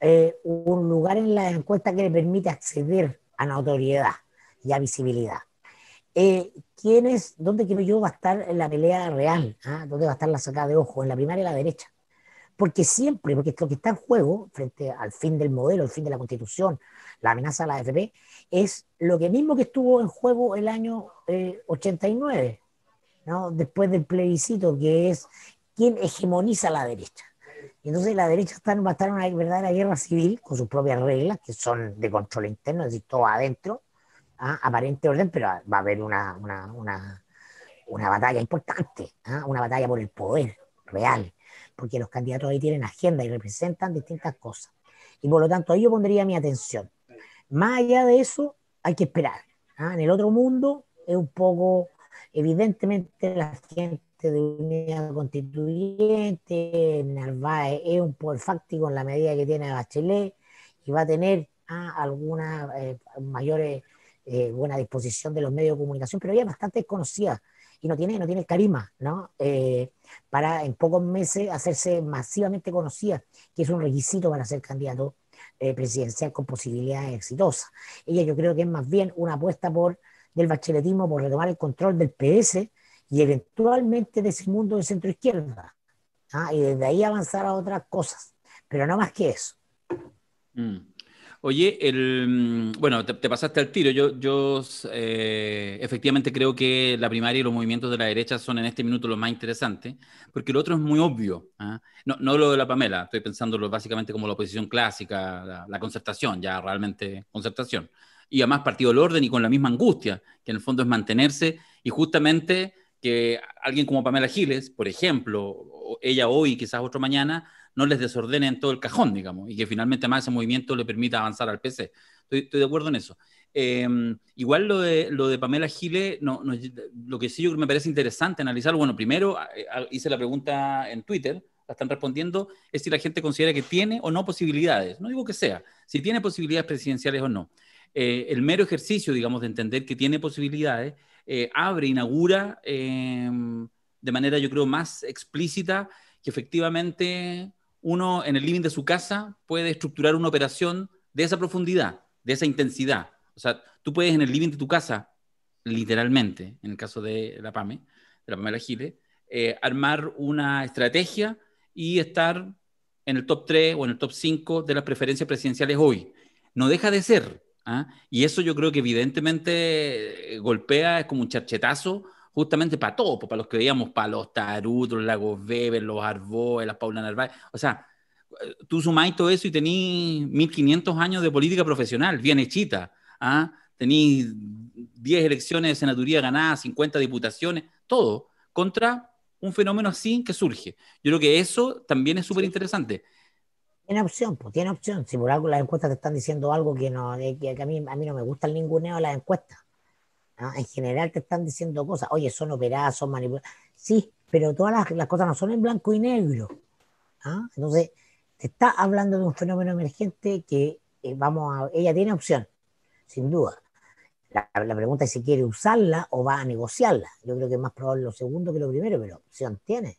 eh, un lugar en la encuesta que le permite acceder a notoriedad y a visibilidad. Eh, ¿quién es, ¿dónde quiero yo va a estar la pelea real? Ah? ¿Dónde va a estar la sacada de ojo, ¿En la primaria la derecha? Porque siempre, porque lo que está en juego frente al fin del modelo, el fin de la constitución, la amenaza a la AFP, es lo que mismo que estuvo en juego el año 89, eh, después del plebiscito, que es quién hegemoniza la derecha. entonces la derecha va a estar en una verdadera guerra civil con sus propias reglas, que son de control interno, es decir, todo adentro, aparente orden, pero va a haber una, una, una, batalla importante, ¿ah? una batalla por el poder real, porque los candidatos ahí tienen agenda y representan distintas cosas. Y por lo tanto, ahí yo pondría mi atención. Más allá de eso, hay que esperar. ¿ah? En el otro mundo es un poco, evidentemente, la gente de unidad constituyente, Narváez es un el fáctico en la medida que tiene Bachelet y va a tener ¿ah? algunas eh, mayores eh, buena disposición de los medios de comunicación, pero ella es bastante desconocida y no tiene, no tiene el carisma, ¿no? Eh, para en pocos meses hacerse masivamente conocida, que es un requisito para ser candidato eh, presidencial con posibilidades exitosas. Ella yo creo que es más bien una apuesta por del bacheletismo por retomar el control del PS y eventualmente de ese mundo de centro izquierda. ¿ah? Y desde ahí avanzar a otras cosas, pero no más que eso. Mm. Oye, el, mm, bueno, te, pasaste al tiro. Yo, yo eh, efectivamente creo que la primaria y los movimientos de la derecha son en este minuto lo más interesante, porque lo otro es muy obvio. ¿ah? No, no, lo de la Pamela, estoy pensándolo básicamente como la oposición clásica, la, concertación, ya realmente concertación. Y además partido del orden y con la misma angustia, que en el fondo es mantenerse y justamente que alguien como Pamela Giles, por ejemplo, ella hoy, quizás otro mañana, no les en todo el cajón, digamos, y que finalmente más ese movimiento le permita avanzar al PC. Estoy, de acuerdo en eso. Em, igual lo de, lo de Pamela Gile, lo que sí yo me parece interesante analizar, bueno, primero hice la pregunta en Twitter, la están respondiendo, es si la gente considera que tiene o no posibilidades, no digo que sea, si tiene posibilidades presidenciales o no. Eh, el mero ejercicio, digamos, de entender que tiene posibilidades, eh, abre, inaugura em, de manera, yo creo, más explícita que efectivamente uno en el living de su casa puede estructurar una operación de esa profundidad, de esa intensidad. O sea, tú puedes en el living de tu casa, literalmente, en el caso de la PAME, de la Pamela la eh, armar una estrategia y estar en el top 3 o en el top 5 de las preferencias presidenciales hoy. No deja de ser. ¿ah? Y eso yo creo que evidentemente golpea, es como un charchetazo justamente para todo, pues, para los que veíamos, para los tarutos, los Lagos los Arboe, la Paula Narváez. O sea, eh, tú sumáis todo eso y tenéis 1500 años de política profesional, bien hechita. ¿ah? Tenéis 10 elecciones de senaduría ganadas, 50 diputaciones, todo, contra un fenómeno así que surge. Yo creo que eso también es súper interesante. Tiene opción, pues tiene opción. Si por algo las encuestas te están diciendo algo que, no, eh, a, mí, a mí no me gusta el ninguneo de las encuestas Ah, en general te están diciendo cosas, oye, son operadas, son manipuladas. Sí, pero todas las, cosas no son en blanco y negro. Ah, entonces, te está hablando de un fenómeno emergente que eh, vamos a, ella tiene opción, sin duda. La, pregunta es si quiere usarla o va a negociarla. Yo creo que es más probable lo segundo que lo primero, pero opción tiene.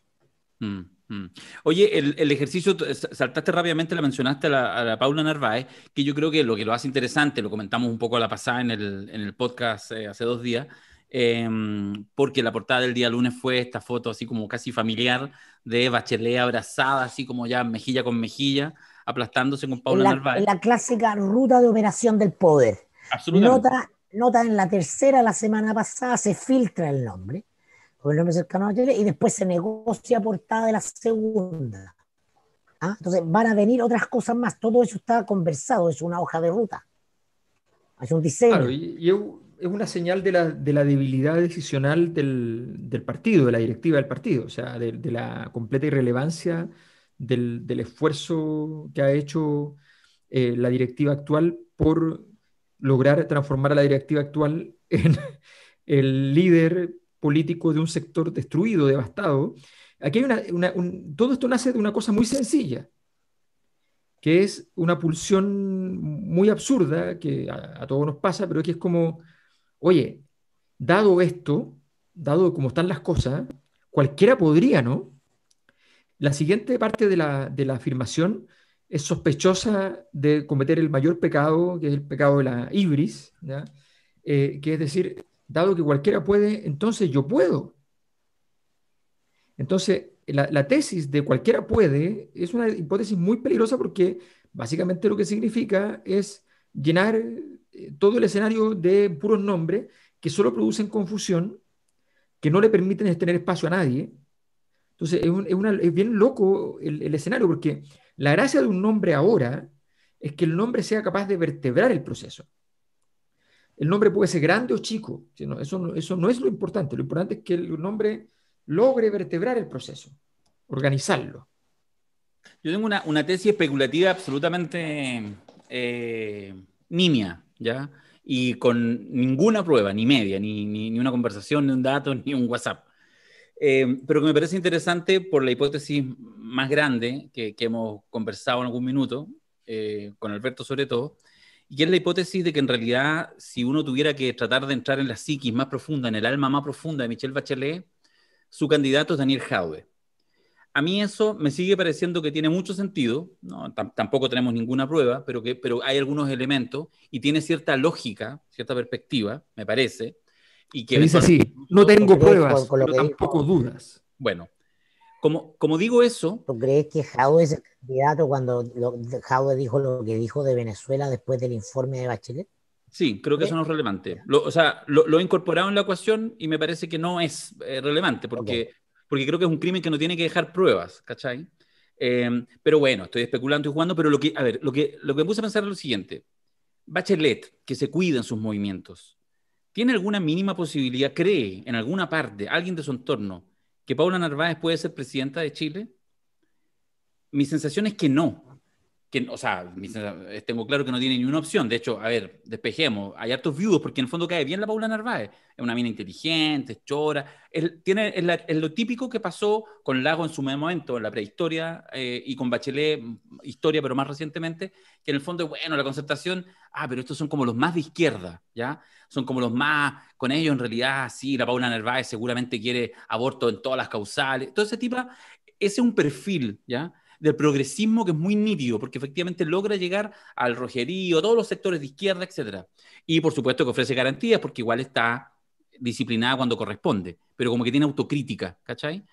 Mm. Mm. Oye, el, ejercicio, saltaste rápidamente, la mencionaste a la, Paula Narváez, que yo creo que lo que lo hace interesante, lo comentamos un poco a la pasada en el, podcast eh, hace dos días, em, porque la portada del día lunes fue esta foto así como casi familiar de Bachelet abrazada, así como ya mejilla con mejilla, aplastándose con Paula Narváez. La clásica ruta de operación del poder. nota en la tercera, la semana pasada, se filtra el nombre y después se negocia portada de la segunda. ¿Ah? Entonces van a venir otras cosas más, todo eso está conversado, es una hoja de ruta, es un diseño. y, es una señal de la, debilidad decisional del, partido, de la directiva del partido, o sea, de, la completa irrelevancia del, esfuerzo que ha hecho eh, la directiva actual por lograr transformar a la directiva actual en el líder político de un sector destruido, devastado, aquí hay una, todo esto nace de una cosa muy sencilla, que es una pulsión muy absurda que a, todos nos pasa, pero que es como, oye, dado esto, dado como están las cosas, cualquiera podría, ¿no? La siguiente parte de la, de la afirmación es sospechosa de cometer el mayor pecado, que es el pecado de la ibris, eh, que es decir, Dado que cualquiera puede, entonces yo puedo. Entonces, la, tesis de cualquiera puede es una hipótesis muy peligrosa porque básicamente lo que significa es llenar eh, todo el escenario de puros nombres que solo producen confusión, que no le permiten tener espacio a nadie. Entonces, es, bien loco el escenario porque la gracia de un nombre ahora es que el nombre sea capaz de vertebrar el proceso. El nombre puede ser grande o chico, eso, no, eso no es lo importante. Lo importante es que el nombre logre vertebrar el proceso, organizarlo. Yo tengo una, tesis especulativa absolutamente eh, nimia, ¿ya? Y con ninguna prueba, ni media, ni, una conversación, ni un dato, ni un WhatsApp. Eh, pero que me parece interesante por la hipótesis más grande que, hemos conversado en algún minuto, eh, con Alberto sobre todo, y es la hipótesis de que en realidad, si uno tuviera que tratar de entrar en la psiquis más profunda, en el alma más profunda de Michel Bachelet, su candidato es Daniel Jaude. A mí eso me sigue pareciendo que tiene mucho sentido, no, tampoco tenemos ninguna prueba, pero, que, pero hay algunos elementos y tiene cierta lógica, cierta perspectiva, me parece. Y que dice así, no tengo pruebas, tampoco dudas. Bueno, como, digo eso... ¿Tú crees que Jadwe es el candidato cuando lo, dijo lo que dijo de Venezuela después del informe de Bachelet? Sí, creo que eso no es relevante. o sea, lo, he incorporado en la ecuación y me parece que no es eh, relevante porque, porque creo que es un crimen que no tiene que dejar pruebas, ¿cachai? Em, pero bueno, estoy especulando y jugando, pero lo que, a ver, lo que, lo que me puse a pensar es lo siguiente. Bachelet, que se cuida en sus movimientos, ¿tiene alguna mínima posibilidad, cree en alguna parte, alguien de su entorno, que Paula Narváez puede ser presidenta de Chile? Mi sensación es que no o sea, eh, tengo claro que no tiene ni una opción. De hecho, a ver, despejemos, hay hartos viudos, porque en el fondo cae bien la Paula Narváez. Es una mina inteligente, chora. Es, tiene, lo típico que pasó con Lago en su momento, en la prehistoria, eh, y con Bachelet, mm, historia, pero más recientemente, que en el fondo, bueno, la concertación, ah, pero estos son como los más de izquierda, ¿ya? Son como los más, con ellos en realidad, sí, la Paula Narváez seguramente quiere aborto en todas las causales. Todo ese tipo, ese es un perfil, ¿ya? del progresismo que es muy nítido, porque efectivamente logra llegar al rojerío, todos los sectores de izquierda, etc. Y por supuesto que ofrece garantías, porque igual está disciplinada cuando corresponde, pero como que tiene autocrítica, ¿cachai?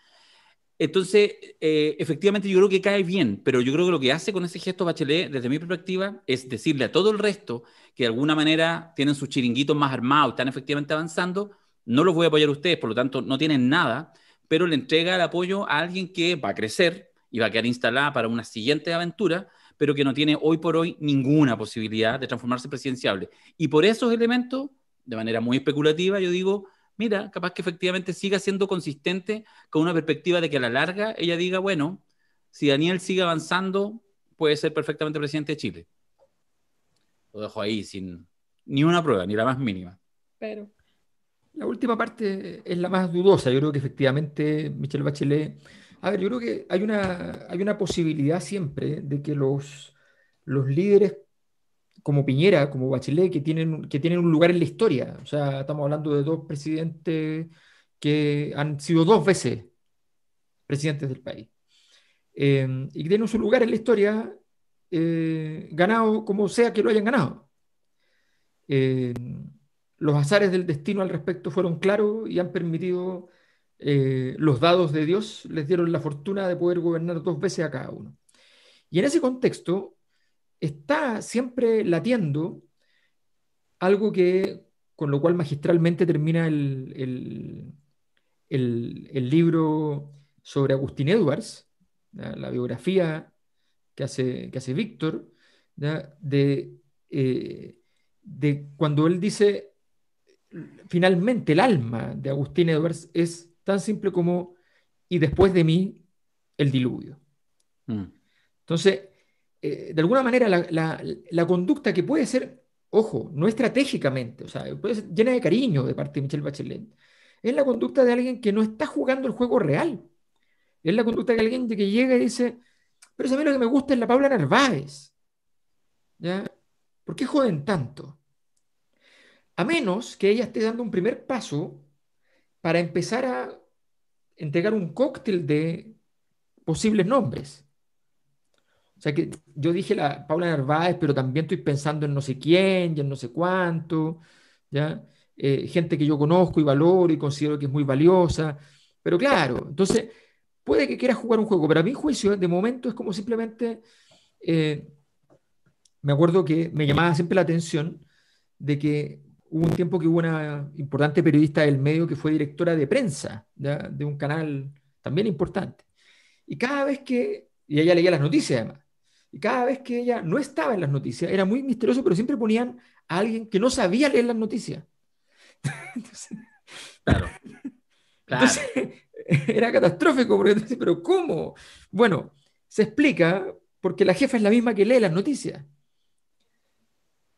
Entonces, eh, efectivamente yo creo que cae bien, pero yo creo que lo que hace con ese gesto Bachelet, desde mi perspectiva, es decirle a todo el resto que de alguna manera tienen sus chiringuitos más armados, están efectivamente avanzando, no los voy a apoyar a ustedes, por lo tanto no tienen nada, pero le entrega el apoyo a alguien que va a crecer, y va a quedar instalada para una siguiente aventura, pero que no tiene hoy por hoy ninguna posibilidad de transformarse en presidenciable. Y por esos elementos, de manera muy especulativa, yo digo, mira, capaz que efectivamente siga siendo consistente con una perspectiva de que a la larga ella diga, bueno, si Daniel sigue avanzando, puede ser perfectamente presidente de Chile. Lo dejo ahí sin ni una prueba, ni la más mínima. Pero. La última parte es la más dudosa. Yo creo que efectivamente Michelle Bachelet a ver, yo creo que hay una, hay una posibilidad siempre de que los, los líderes como Piñera, como Bachelet, que tienen, que tienen un lugar en la historia. O sea, estamos hablando de dos presidentes que han sido dos veces presidentes del país. Em, y que tienen su lugar en la historia eh, ganado como sea que lo hayan ganado. Em, los azares del destino al respecto fueron claros y han permitido eh, los dados de Dios les dieron la fortuna de poder gobernar dos veces a cada uno. Y en ese contexto está siempre latiendo algo que, con lo cual magistralmente termina el, el, el, libro sobre Agustín Edwards, la biografía que hace, que hace Víctor, de, eh, de cuando él dice, finalmente el alma de Agustín Edwards es Tan simple como, y después de mí, el diluvio. Mm. Entonces, eh, de alguna manera, la, conducta que puede ser, ojo, no estratégicamente, o sea, puede ser llena de cariño de parte de Michelle Bachelet, es la conducta de alguien que no está jugando el juego real. Es la conducta de alguien que llega y dice, pero a mí lo que me gusta es la Paula Narváez. ¿Ya? ¿Por qué joden tanto? A menos que ella esté dando un primer paso para empezar a entregar un cóctel de posibles nombres. O sea que yo dije la Paula Narváez, pero también estoy pensando en no sé quién ya en no sé cuánto, ¿ya? Eh, gente que yo conozco y valoro y considero que es muy valiosa. Pero claro, entonces puede que quieras jugar un juego, pero a mi juicio de momento es como simplemente, eh, me acuerdo que me llamaba siempre la atención de que hubo un tiempo que hubo una importante periodista del medio que fue directora de prensa de un canal también importante. Y cada vez que, y ella leía las noticias además, y cada vez que ella no estaba en las noticias, era muy misterioso, pero siempre ponían a alguien que no sabía leer las noticias. claro. claro. era catastrófico, pero ¿cómo? Bueno, se explica porque la jefa es la misma que lee las noticias.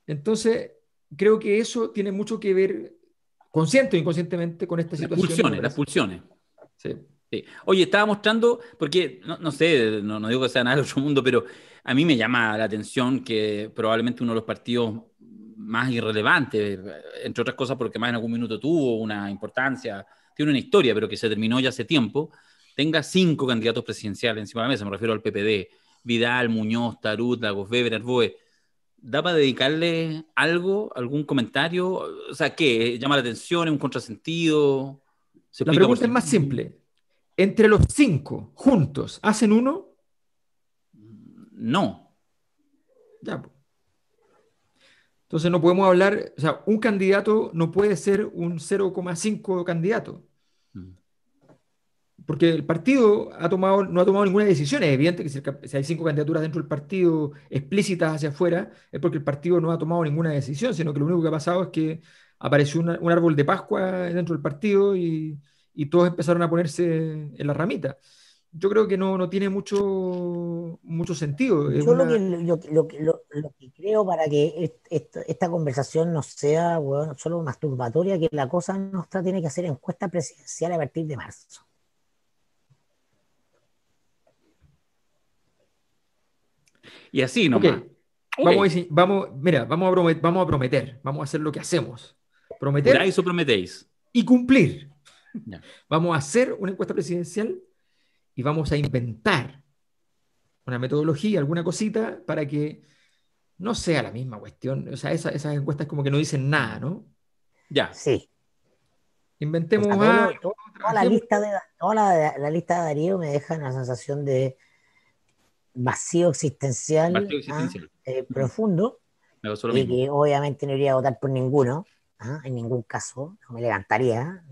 Entonces, creo que eso tiene mucho que ver, consciente o inconscientemente, con esta situación. Las pulsiones, las pulsiones. Oye, estaba mostrando, porque no, sé, no, digo que sea nada del otro mundo, pero a mí me llama la atención que probablemente uno de los partidos más irrelevantes, entre otras cosas porque más en algún minuto tuvo una importancia, tiene una historia, pero que se terminó ya hace tiempo, tenga cinco candidatos presidenciales encima de la mesa, me refiero al PPD, Vidal, Muñoz, Tarut, Lagos Weber, Arboe ¿Da para dedicarle algo, algún comentario? O sea, ¿qué? ¿Llama la atención? ¿Es un contrasentido? la pregunta es más simple. ¿Entre los cinco, juntos, hacen uno? No. Ya. Entonces no podemos hablar, o sea, un candidato no puede ser un 0,5 candidato porque el partido ha tomado, no ha tomado ninguna decisión. Es evidente que si, hay cinco candidaturas dentro del partido explícitas hacia afuera, es porque el partido no ha tomado ninguna decisión, sino que lo único que ha pasado es que apareció un árbol de Pascua dentro del partido y, todos empezaron a ponerse en la ramita. Yo creo que no, tiene mucho, mucho sentido. yo lo, que, lo, que, creo para que esta conversación no sea bueno, solo masturbatoria, que la cosa nuestra tiene que hacer encuesta presidencial a partir de marzo Y así nomás. Vamos, vamos, mira, vamos a, prometer, vamos a prometer, vamos a hacer lo que hacemos. Prometer. prometéis. Y cumplir. Vamos a hacer una encuesta presidencial y vamos a inventar una metodología, alguna cosita, para que no sea la misma cuestión. O sea, esas encuestas como que no dicen nada, ¿no? Ya. Sí. Inventemos más. la lista de, la, lista de Darío me deja la sensación de vacío existencial, ¿ah? eh, profundo. y que obviamente no iría a votar por ninguno, ¿ah? en ningún caso, no me levantaría.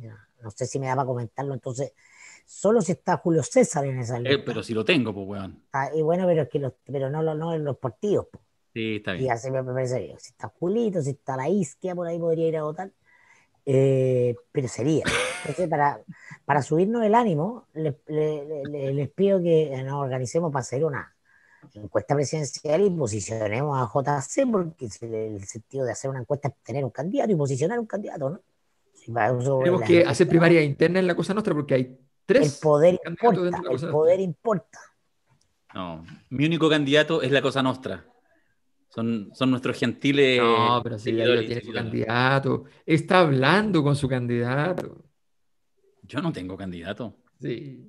No sé si me da para comentarlo, entonces solo si está Julio César en esa eh, lista. pero si lo tengo, pues, weón. Ah, y bueno, pero, es pero no, lo, no en los partidos. Sí, está bien. Y así me parece Si está Julito, si está la Isquia, por ahí podría ir a votar. Eh, pero sería, para, subirnos el ánimo, les, pido que nos organicemos para hacer una encuesta presidencial y posicionemos a JC, porque el sentido de hacer una encuesta es tener un candidato y posicionar un candidato, ¿no? Tenemos que hacer primaria interna en la cosa nuestra porque hay tres. El poder importa. El poder importa. mi único candidato es la cosa nuestra. Son, nuestros gentiles. No, pero si tiene su candidato. Está hablando con su candidato. Yo no tengo candidato. Sí.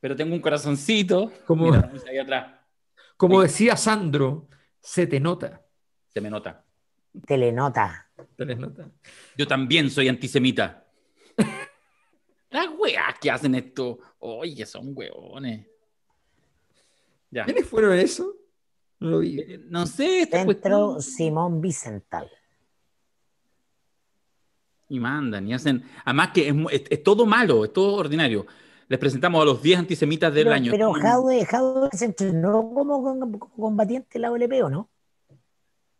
Pero tengo un corazoncito. Como, como decía Sandro, se te nota. Se me nota. le nota Yo también soy antisemita. Las weas que hacen esto. Oye, son weones. ¿Quiénes fueron eso? Eh, no sé. Centro Simón Vicental. Y mandan, y hacen. Además que es, todo malo, es todo ordinario. Les presentamos a los 10 antisemitas del año. Pero de se entrenó como combatiente la OLP, ¿o no?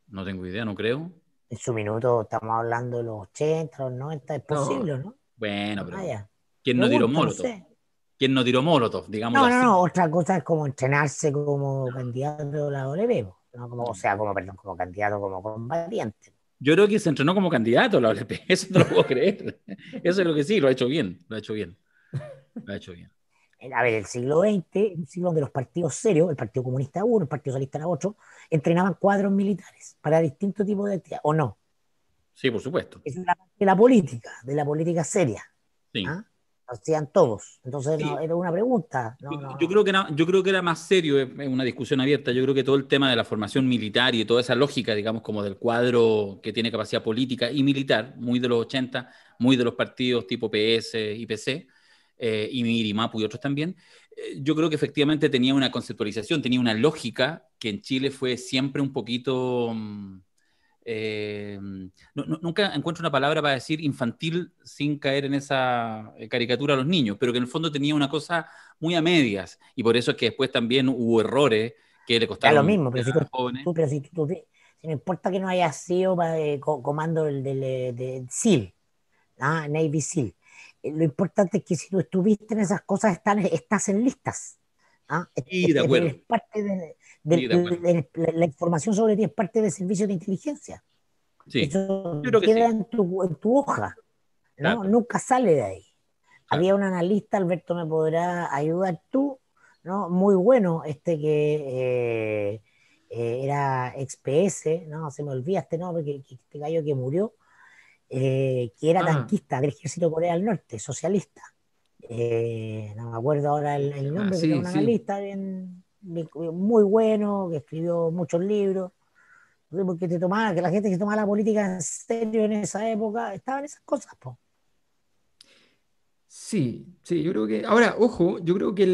No tengo idea, no creo. En su minuto estamos hablando de los 80, ¿no? 90, es posible, ¿no? Bueno, pero. Ah, ¿Quién no tiró morto ¿Quién no tiró Molotov, digamos. No, no, no, otra cosa es como entrenarse como candidato a la OLP, como, o sea, como, perdón, como candidato, como combatiente. Yo creo que se entrenó como candidato a la OLP, eso no lo puedo creer. Eso es lo que sí, lo ha hecho bien, lo ha hecho bien. Lo ha hecho bien. A ver, el siglo XX, un siglo donde los partidos serios, el Partido Comunista uno, el Partido Socialista era otro, entrenaban cuadros militares para distintos tipos de actividades, ¿o no? Sí, por supuesto. Es la, de la política, de la política seria. Sí. ¿ah? hacían todos. Entonces era una pregunta. yo, creo que era, yo creo que era más serio, una discusión abierta. Yo creo que todo el tema de la formación militar y toda esa lógica, digamos, como del cuadro que tiene capacidad política y militar, muy de los 80, muy de los partidos tipo PS, IPC, eh, y Mirimapu y otros también, eh, yo creo que efectivamente tenía una conceptualización, tenía una lógica que en Chile fue siempre un poquito... Mm, eh, nunca encuentro una palabra para decir infantil sin caer en esa eh, caricatura a los niños, pero que en el fondo tenía una cosa muy a medias y por eso es que después también hubo errores que le costaron. Es lo mismo, pero, si tú, no importa que no haya sido eh, comando el de, SEAL, ¿ah? Navy SEAL, lo importante es que si tú estuviste en esas cosas, están, estás en listas. Y ¿ah? de este, acuerdo. parte de, la, información sobre ti es parte del servicio de inteligencia. Eso queda en, tu, hoja, nunca sale de ahí. Había un analista, Alberto, me podrá ayudar tú, ¿no? Muy bueno, este que eh, eh, era XPS, ¿no? Se me olvida este nombre, que, este gallo que murió, eh, que era ah. tanquista del ejército de Corea del Norte, socialista. no me acuerdo ahora el, ah, nombre, pero era un analista bien muy bueno, que escribió muchos libros, porque te que la gente que tomaba la política en serio en esa época, estaban esas cosas, Sí, sí, yo creo que. Ahora, ojo, yo creo que,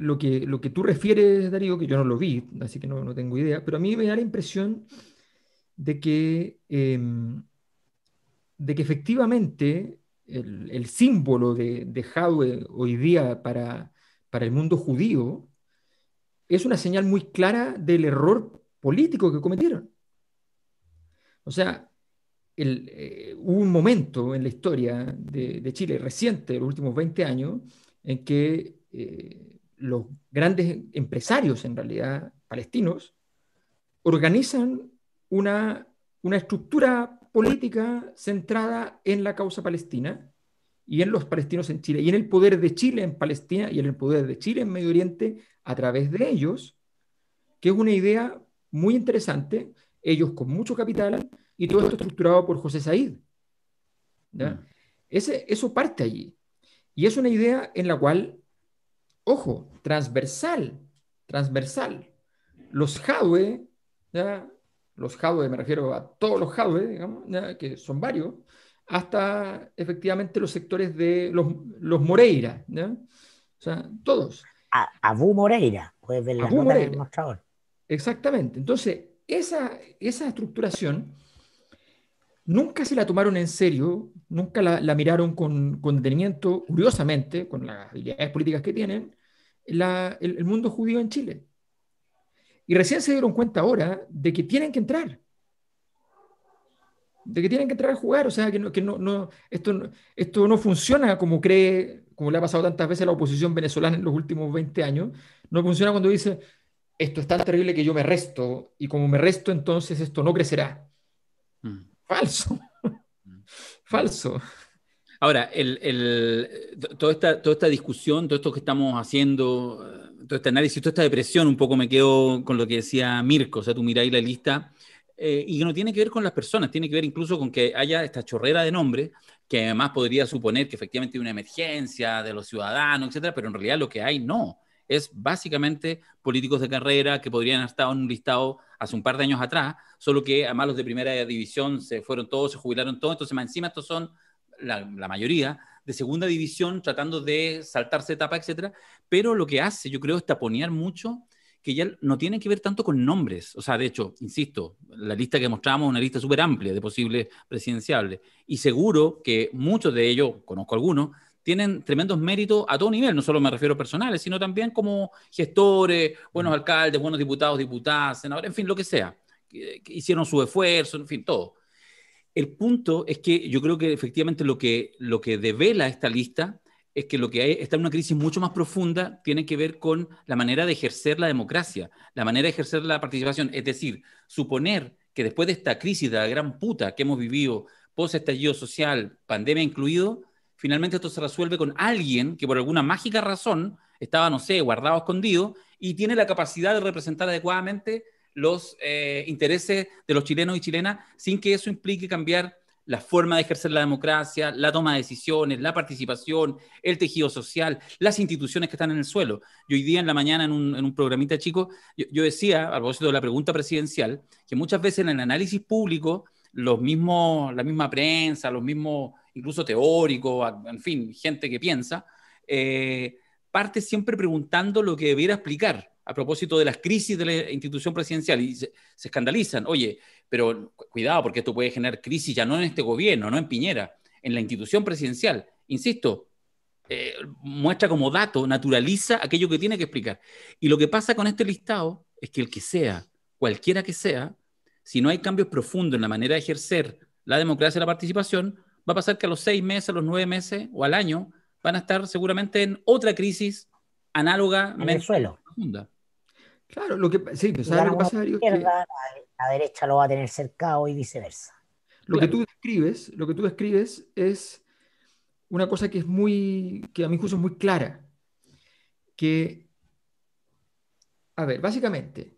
lo que lo que tú refieres, Darío, que yo no lo vi, así que no, tengo idea, pero a mí me da la impresión de que, em, de que efectivamente el, símbolo de, de hoy día para, para el mundo judío es una señal muy clara del error político que cometieron. O sea, eh, hubo un momento en la historia de, Chile reciente, los últimos 20 años, en que eh, los grandes empresarios, en realidad palestinos, organizan una, una estructura política centrada en la causa palestina y en los palestinos en Chile, y en el poder de Chile en Palestina y en el poder de Chile en Medio Oriente a través de ellos, que es una idea muy interesante, ellos con mucho capital y todo esto estructurado por José Said. Mm. Ese, eso parte allí. Y es una idea en la cual, ojo, transversal, transversal. Los Jadwe, ¿ya? los Jadwe, me refiero a todos los Jadwe, que son varios, hasta efectivamente los sectores de los, los Moreira, ¿ya? todos. Abu Moreira, pues ver la del mostrador. Exactamente. Entonces, esa, esa estructuración nunca se la tomaron en serio, nunca la, miraron con, con, detenimiento, curiosamente, con las habilidades políticas que tienen, el, mundo judío en Chile. Y recién se dieron cuenta ahora de que tienen que entrar. De que tienen que entrar a jugar, o sea, que, que no, no, esto, esto no funciona como cree como le ha pasado tantas veces a la oposición venezolana en los últimos 20 años, no funciona cuando dice, esto es tan terrible que yo me resto, y como me resto, entonces esto no crecerá. Mm. Falso. Mm. Falso. Ahora, el, toda, esta, toda esta discusión, todo esto que estamos haciendo, eh, todo este análisis, toda esta depresión, un poco me quedo con lo que decía Mirko, o sea, tú miráis la lista eh, y no tiene que ver con las personas, tiene que ver incluso con que haya esta chorrera de nombre que además podría suponer que efectivamente hay una emergencia de los ciudadanos, etcétera, pero en realidad lo que hay no. Es básicamente políticos de carrera que podrían haber estado en un listado hace un par de años atrás, solo que además los de primera división se fueron todos, se jubilaron todos, entonces más encima estos son la, mayoría de segunda división tratando de saltarse etapa, etcétera, pero lo que hace, yo creo, es taponear mucho que ya no tienen que ver tanto con nombres. O sea, de hecho, insisto, la lista que mostramos es una lista súper amplia de posibles presidenciables. Y seguro que muchos de ellos, conozco algunos, tienen tremendos méritos a todo nivel. No solo me refiero a personales, sino también como gestores, buenos alcaldes, buenos diputados, diputadas, senadores, en fin, lo que sea. hicieron su esfuerzo, en fin, todo. El punto es que yo creo que efectivamente lo que, lo que devela esta lista es que lo que hay, está en una crisis mucho más profunda tiene que ver con la manera de ejercer la democracia, la manera de ejercer la participación. Es decir, suponer que después de esta crisis de la gran puta que hemos vivido, post-estallido social, pandemia incluido, finalmente esto se resuelve con alguien que por alguna mágica razón estaba, no sé, guardado, escondido, y tiene la capacidad de representar adecuadamente los eh, intereses de los chilenos y chilenas sin que eso implique cambiar la forma de ejercer la democracia, la toma de decisiones, la participación, el tejido social, las instituciones que están en el suelo. Y hoy día en la mañana, en un, en un programita chico, yo, decía, a propósito de la pregunta presidencial, que muchas veces en el análisis público, los mismos, la misma prensa, los mismos, incluso teóricos, en fin, gente que piensa, eh, parte siempre preguntando lo que debiera explicar a propósito de las crisis de la institución presidencial y se escandalizan. Oye, pero cuidado, porque esto puede generar crisis ya no en este gobierno, no en Piñera, en la institución presidencial. Insisto, eh, muestra como dato, naturaliza aquello que tiene que explicar. Y lo que pasa con este listado es que el que sea, cualquiera que sea, si no hay cambios profundos en la manera de ejercer la democracia y la participación, va a pasar que a los seis meses, a los nueve meses o al año van a estar seguramente en otra crisis análoga. En Profunda. Claro, lo que, sí, pues, que La, derecha lo va a tener cercado y viceversa. Lo que tú describes, lo que tú es una cosa que es muy, que a mi juicio es muy clara, que, a ver, básicamente,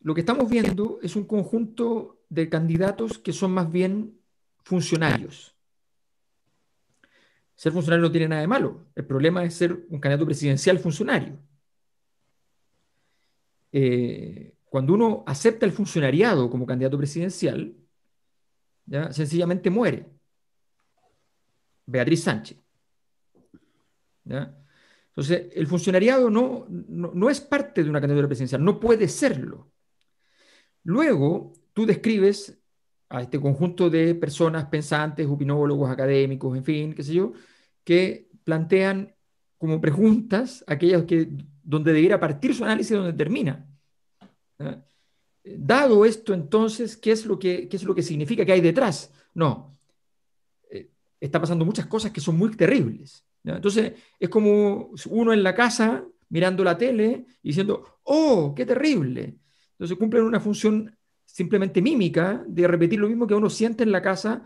lo que estamos viendo es un conjunto de candidatos que son más bien funcionarios. Ser funcionario no tiene nada de malo, el problema es ser un candidato presidencial funcionario. Eh, cuando uno acepta el funcionariado como candidato presidencial, sencillamente muere. Beatriz Sánchez. Entonces, el funcionariado no, no, no, es parte de una candidatura presidencial, no puede serlo. Luego, tú describes a este conjunto de personas pensantes, opinólogos, académicos, en fin, qué sé yo, que plantean como preguntas aquellas que, donde debiera partir su análisis, donde termina. ¿Ah? Dado esto, entonces, ¿qué es, lo que, es lo que significa que hay detrás? No, eh, está pasando muchas cosas que son muy terribles. Entonces, es como uno en la casa mirando la tele y diciendo, oh, qué terrible. Entonces cumplen una función simplemente mímica de repetir lo mismo que uno siente en la casa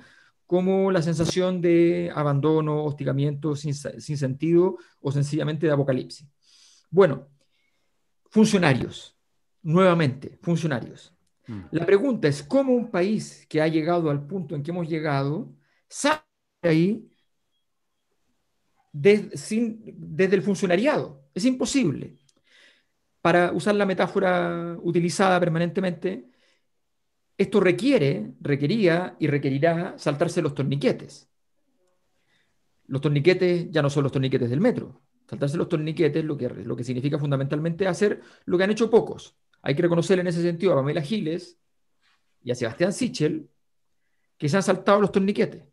como la sensación de abandono, hostigamiento sin, sentido o sencillamente de apocalipsis. Bueno, funcionarios, nuevamente, funcionarios. Mm. La pregunta es, ¿cómo un país que ha llegado al punto en que hemos llegado sale ahí desde el funcionariado? Es imposible. Para usar la metáfora utilizada permanentemente, esto requiere, requería y requerirá saltarse los torniquetes. Los torniquetes ya no son los torniquetes del metro. Saltarse los torniquetes lo que, lo que significa fundamentalmente hacer lo que han hecho pocos. Hay que reconocer en ese sentido a Pamela Giles y a Sebastián Sichel que se han saltado los torniquetes.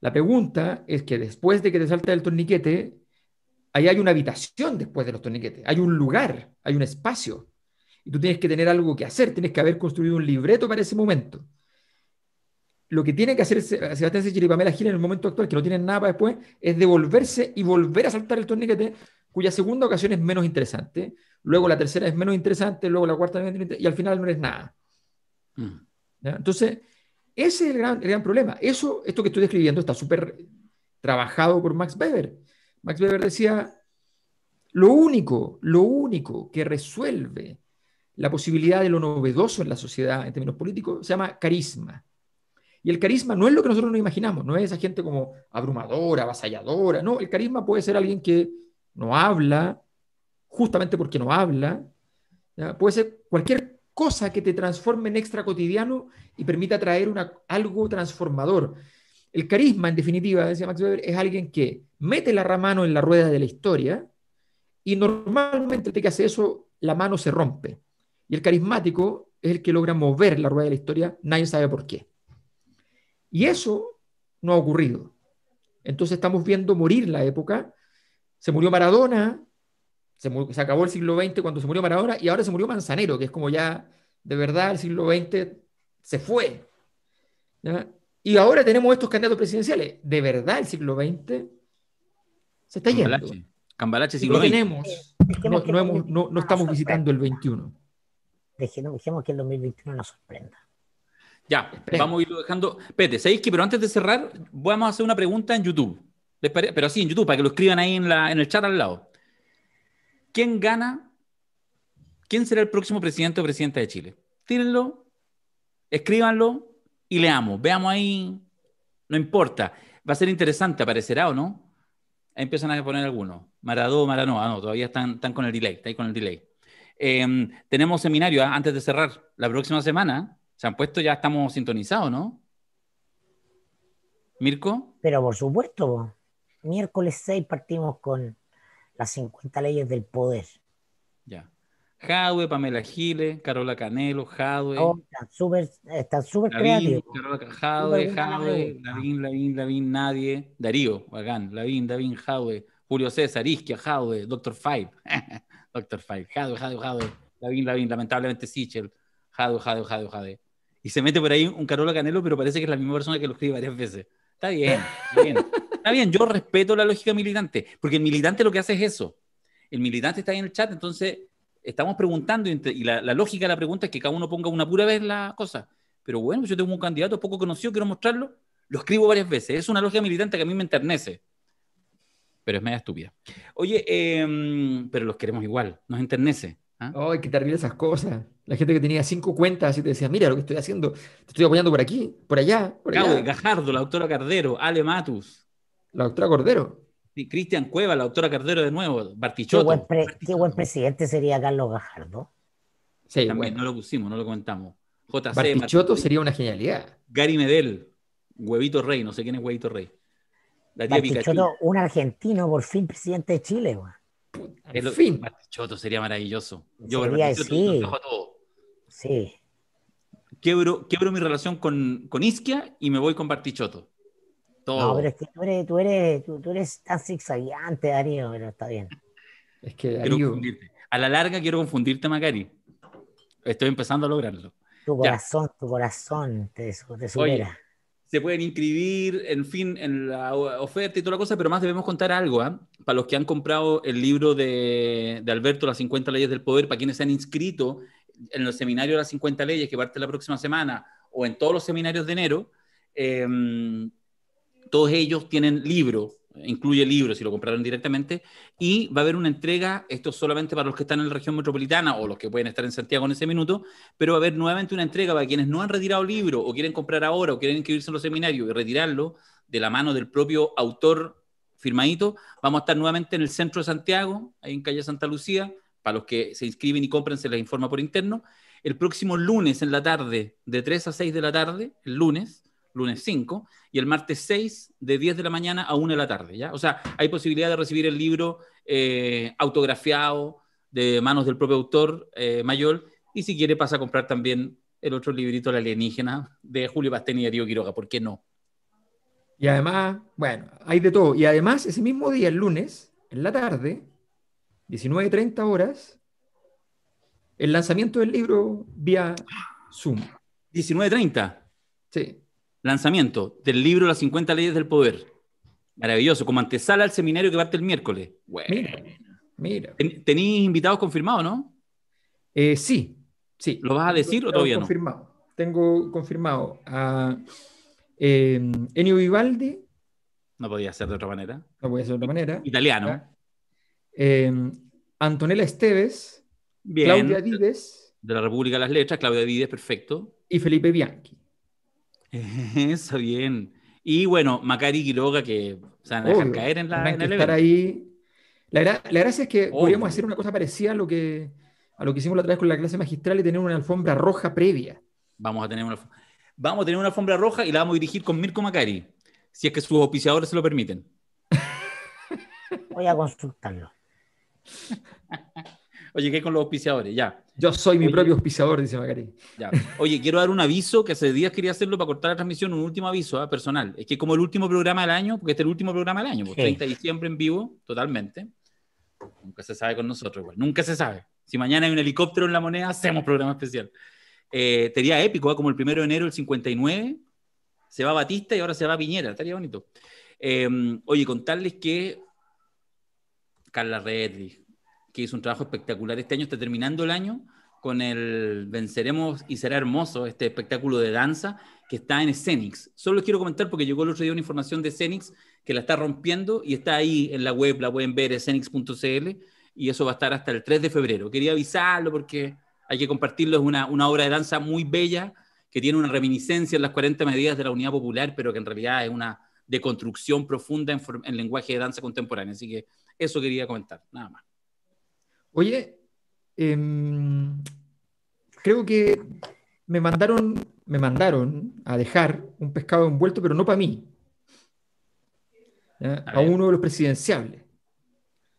La pregunta es que después de que te salta el torniquete, ahí hay una habitación después de los torniquetes, hay un lugar, hay un espacio y tú tienes que tener algo que hacer, tienes que haber construido un libreto para ese momento. Lo que tiene que hacer Sebastián y Pamela Gira en el momento actual, que no tienen nada para después, es devolverse y volver a saltar el torniquete, cuya segunda ocasión es menos interesante, luego la tercera es menos interesante, luego la cuarta menos interesante, y al final no es nada. Mm. Entonces, ese es el gran, problema. Eso, esto que estoy describiendo está súper trabajado por Max Weber. Max Weber decía, lo único, lo único que resuelve la posibilidad de lo novedoso en la sociedad en términos políticos, se llama carisma. Y el carisma no es lo que nosotros nos imaginamos, no es esa gente como abrumadora, avasalladora, no, el carisma puede ser alguien que no habla, justamente porque no habla, puede ser cualquier cosa que te transforme en extra cotidiano y permita traer una, algo transformador. El carisma, en definitiva, decía Max Weber, es alguien que mete la mano en la rueda de la historia y normalmente el que hace eso, la mano se rompe. Y el carismático es el que logra mover la rueda de la historia, nadie sabe por qué. Y eso no ha ocurrido. Entonces estamos viendo morir la época. Se murió Maradona, se, acabó el siglo XX cuando se murió Maradona y ahora se murió Manzanero, que es como ya de verdad el siglo XX se fue. Y ahora tenemos estos candidatos presidenciales. De verdad el siglo XX se está yendo. Cambalache siglo no tenemos, no, estamos visitando el XXI dejemos, que el 2021 nos sorprenda. Ya, vamos a irlo dejando. Pete, ¿sabéis que? Pero antes de cerrar, vamos a hacer una pregunta en YouTube. Pero sí, en YouTube, para que lo escriban ahí en, la, en el chat al lado. ¿Quién gana? ¿Quién será el próximo presidente o presidenta de Chile? Tírenlo, escríbanlo y leamos. Veamos ahí. No importa. Va a ser interesante, aparecerá o no. Ahí empiezan a poner algunos. Maradó, Maranoa, ah, no, todavía están, están con el delay, está ahí con el delay. Em, tenemos seminario ¿ah? antes de cerrar la próxima semana. Se han puesto, ya estamos sintonizados, ¿no? Mirko. Pero por supuesto, miércoles 6 partimos con las 50 leyes del poder. Ya. Jadwe, Pamela Giles, Carola Canelo, Jadwe. Oh, están súper super creativos. Jadwe, Jadwe, Lavín, Lavín, Lavín, nadie. Darío, bacán. Lavín, Lavín, Jadwe. Julio César, Isquia, Jadwe, Doctor Five. Doctor Five, Jade, Jade, Jade, Lavín, Lavin, lamentablemente Sichel, Jade, Jade, Jade, Jade. Y se mete por ahí un Carola Canelo, pero parece que es la misma persona que lo escribe varias veces. Está bien, está bien. Está bien, yo respeto la lógica militante, porque el militante lo que hace es eso. El militante está ahí en el chat, entonces estamos preguntando y la, la lógica de la pregunta es que cada uno ponga una pura vez la cosa. Pero bueno, yo tengo un candidato poco conocido, quiero mostrarlo, lo escribo varias veces. Es una lógica militante que a mí me enternece pero es media estúpida. Oye, em, pero los queremos igual, nos enternece. ¿ah? Ay, que terrible esas cosas. La gente que tenía cinco cuentas y te decía, mira lo que estoy haciendo, te estoy apoyando por aquí, por allá, por Gajardo, la doctora Cardero, Ale Matus. La doctora Cordero. Sí, Cristian Cueva, la doctora Cardero de nuevo, Bartichoto. Qué buen, presidente sería Carlos Gajardo. Sí, También, no lo pusimos, no lo comentamos. JC. Bartichoto sería una genialidad. Gary Medel, Huevito Rey, no sé quién es Huevito Rey un argentino, por fin presidente de Chile, fin. sería maravilloso. Yo sería, sí. Sí. Quebro, mi relación con, con, Isquia y me voy con Bartichotto. No, pero es que tú eres, tú eres, tan zigzagueante, Darío, pero está bien. Es que A la larga quiero confundirte, Macari. Estoy empezando a lograrlo. Tu corazón, tu corazón te, supera se pueden inscribir, en fin, en la oferta y toda la cosa, pero más debemos contar algo, ¿ah? para los que han comprado el libro de, Alberto, Las 50 leyes del poder, para quienes se han inscrito en el seminario de las 50 leyes que parte la próxima semana, o en todos los seminarios de enero, em, todos ellos tienen libro incluye libros si lo compraron directamente, y va a haber una entrega, esto solamente para los que están en la región metropolitana o los que pueden estar en Santiago en ese minuto, pero va a haber nuevamente una entrega para quienes no han retirado libro o quieren comprar ahora o quieren inscribirse en los seminarios y retirarlo de la mano del propio autor firmadito. Vamos a estar nuevamente en el centro de Santiago, ahí en calle Santa Lucía, para los que se inscriben y compran se les informa por interno. El próximo lunes en la tarde, de 3 a 6 de la tarde, el lunes, lunes 5, y el martes 6 de 10 de la mañana a 1 de la tarde, ¿ya? O sea, hay posibilidad de recibir el libro eh, autografiado de manos del propio autor, eh, Mayor, y si quiere pasa a comprar también el otro librito, La alienígena, de Julio Bastén y Diego Quiroga, ¿por qué no? Y además, bueno, hay de todo. Y además, ese mismo día, el lunes, en la tarde, 19.30 horas, el lanzamiento del libro vía Zoom. ¿19.30? Sí lanzamiento del libro Las 50 leyes del poder. Maravilloso, como antesala al seminario que parte el miércoles. Bueno. Mira, mira. ¿Tenéis invitados confirmados, no? Eh, sí, sí. ¿Lo vas a decir o todavía no? Tengo confirmado a eh, Ennio Vivaldi. No podía ser de otra manera. No podía ser de otra manera. Italiano. Eh, Antonella Esteves. Bien. Claudia Díez. De la República de las Letras, Claudia Díez, perfecto. Y Felipe Bianchi. Eso, bien. Y bueno, Macari y Loga que se van a caer en, la, en ahí. La, gracia es que podríamos hacer una cosa parecida a lo, que, lo que hicimos la otra vez con la clase magistral y tener una alfombra roja previa. Vamos a tener una, vamos a tener una alfombra roja y la vamos a dirigir con Mirko Macari, si es que sus auspiciadores se lo permiten. Voy a consultarlo. Oye, qué con los auspiciadores, ya. Yo soy mi propio auspiciador, dice Macari. Oye, quiero dar un aviso que hace días quería hacerlo para cortar la transmisión, un último aviso ¿ah? personal. Es que como el último programa del año, porque este es el último programa del año, pues, 30 de diciembre en vivo, totalmente. Nunca se sabe con nosotros, Nunca se sabe. Si mañana hay un helicóptero en la moneda, hacemos programa especial. Eh, épico, ¿ah? como el primero de enero del 59, se va Batista y ahora se va Piñera, estaría bonito. Em, oye, contarles que Carla Redlich, que hizo un trabajo espectacular. Este año está terminando el año con el Venceremos y será hermoso, este espectáculo de danza que está en Scenics. Solo quiero comentar porque llegó el otro día una información de Scenics que la está rompiendo y está ahí en la web, la pueden ver, scenix.cl y eso va a estar hasta el 3 de febrero. Quería avisarlo porque hay que compartirlo, es una, obra de danza muy bella que tiene una reminiscencia en las 40 medidas de la Unidad Popular, pero que en realidad es una deconstrucción profunda en, en lenguaje de danza contemporánea. Así que eso quería comentar, nada más. Oye, em, creo que me mandaron, me mandaron a dejar un pescado envuelto, pero no para mí, a, uno de los presidenciables.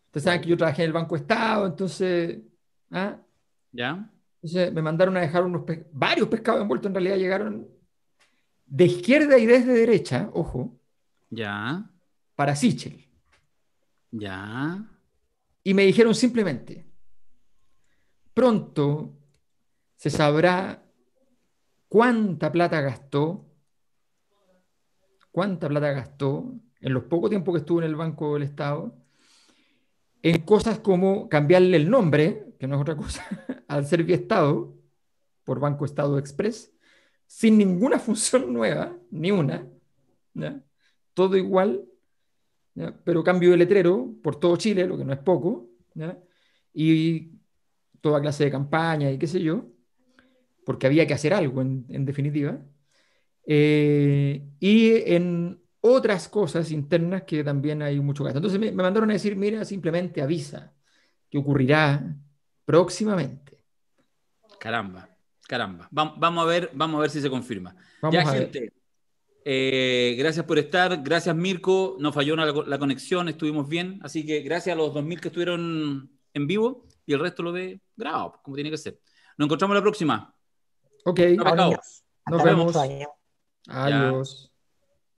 Ustedes saben que yo trabajé en el Banco Estado, entonces. ¿ah? ¿Ya? Entonces me mandaron a dejar unos varios pescados envueltos, en realidad llegaron de izquierda y desde derecha, ojo. Ya. Para Sichel. Ya y me dijeron simplemente, pronto se sabrá cuánta plata gastó, cuánta plata gastó en los pocos tiempos que estuvo en el Banco del Estado, en cosas como cambiarle el nombre, que no es otra cosa, al estado por Banco Estado Express, sin ninguna función nueva, ni una, todo igual, pero cambio de letrero por todo Chile, lo que no es poco, y toda clase de campaña y qué sé yo, porque había que hacer algo en, definitiva, eh, y en otras cosas internas que también hay mucho gasto. Entonces me, mandaron a decir, mira, simplemente avisa que ocurrirá próximamente. Caramba, caramba. Vamos, a, ver, vamos a ver si se confirma. Eh, gracias por estar, gracias Mirko, nos falló la, conexión, estuvimos bien, así que gracias a los 2.000 que estuvieron en vivo y el resto lo ve grabado, como tiene que ser. Nos encontramos la próxima. Ok, nos, nos vemos. Adiós.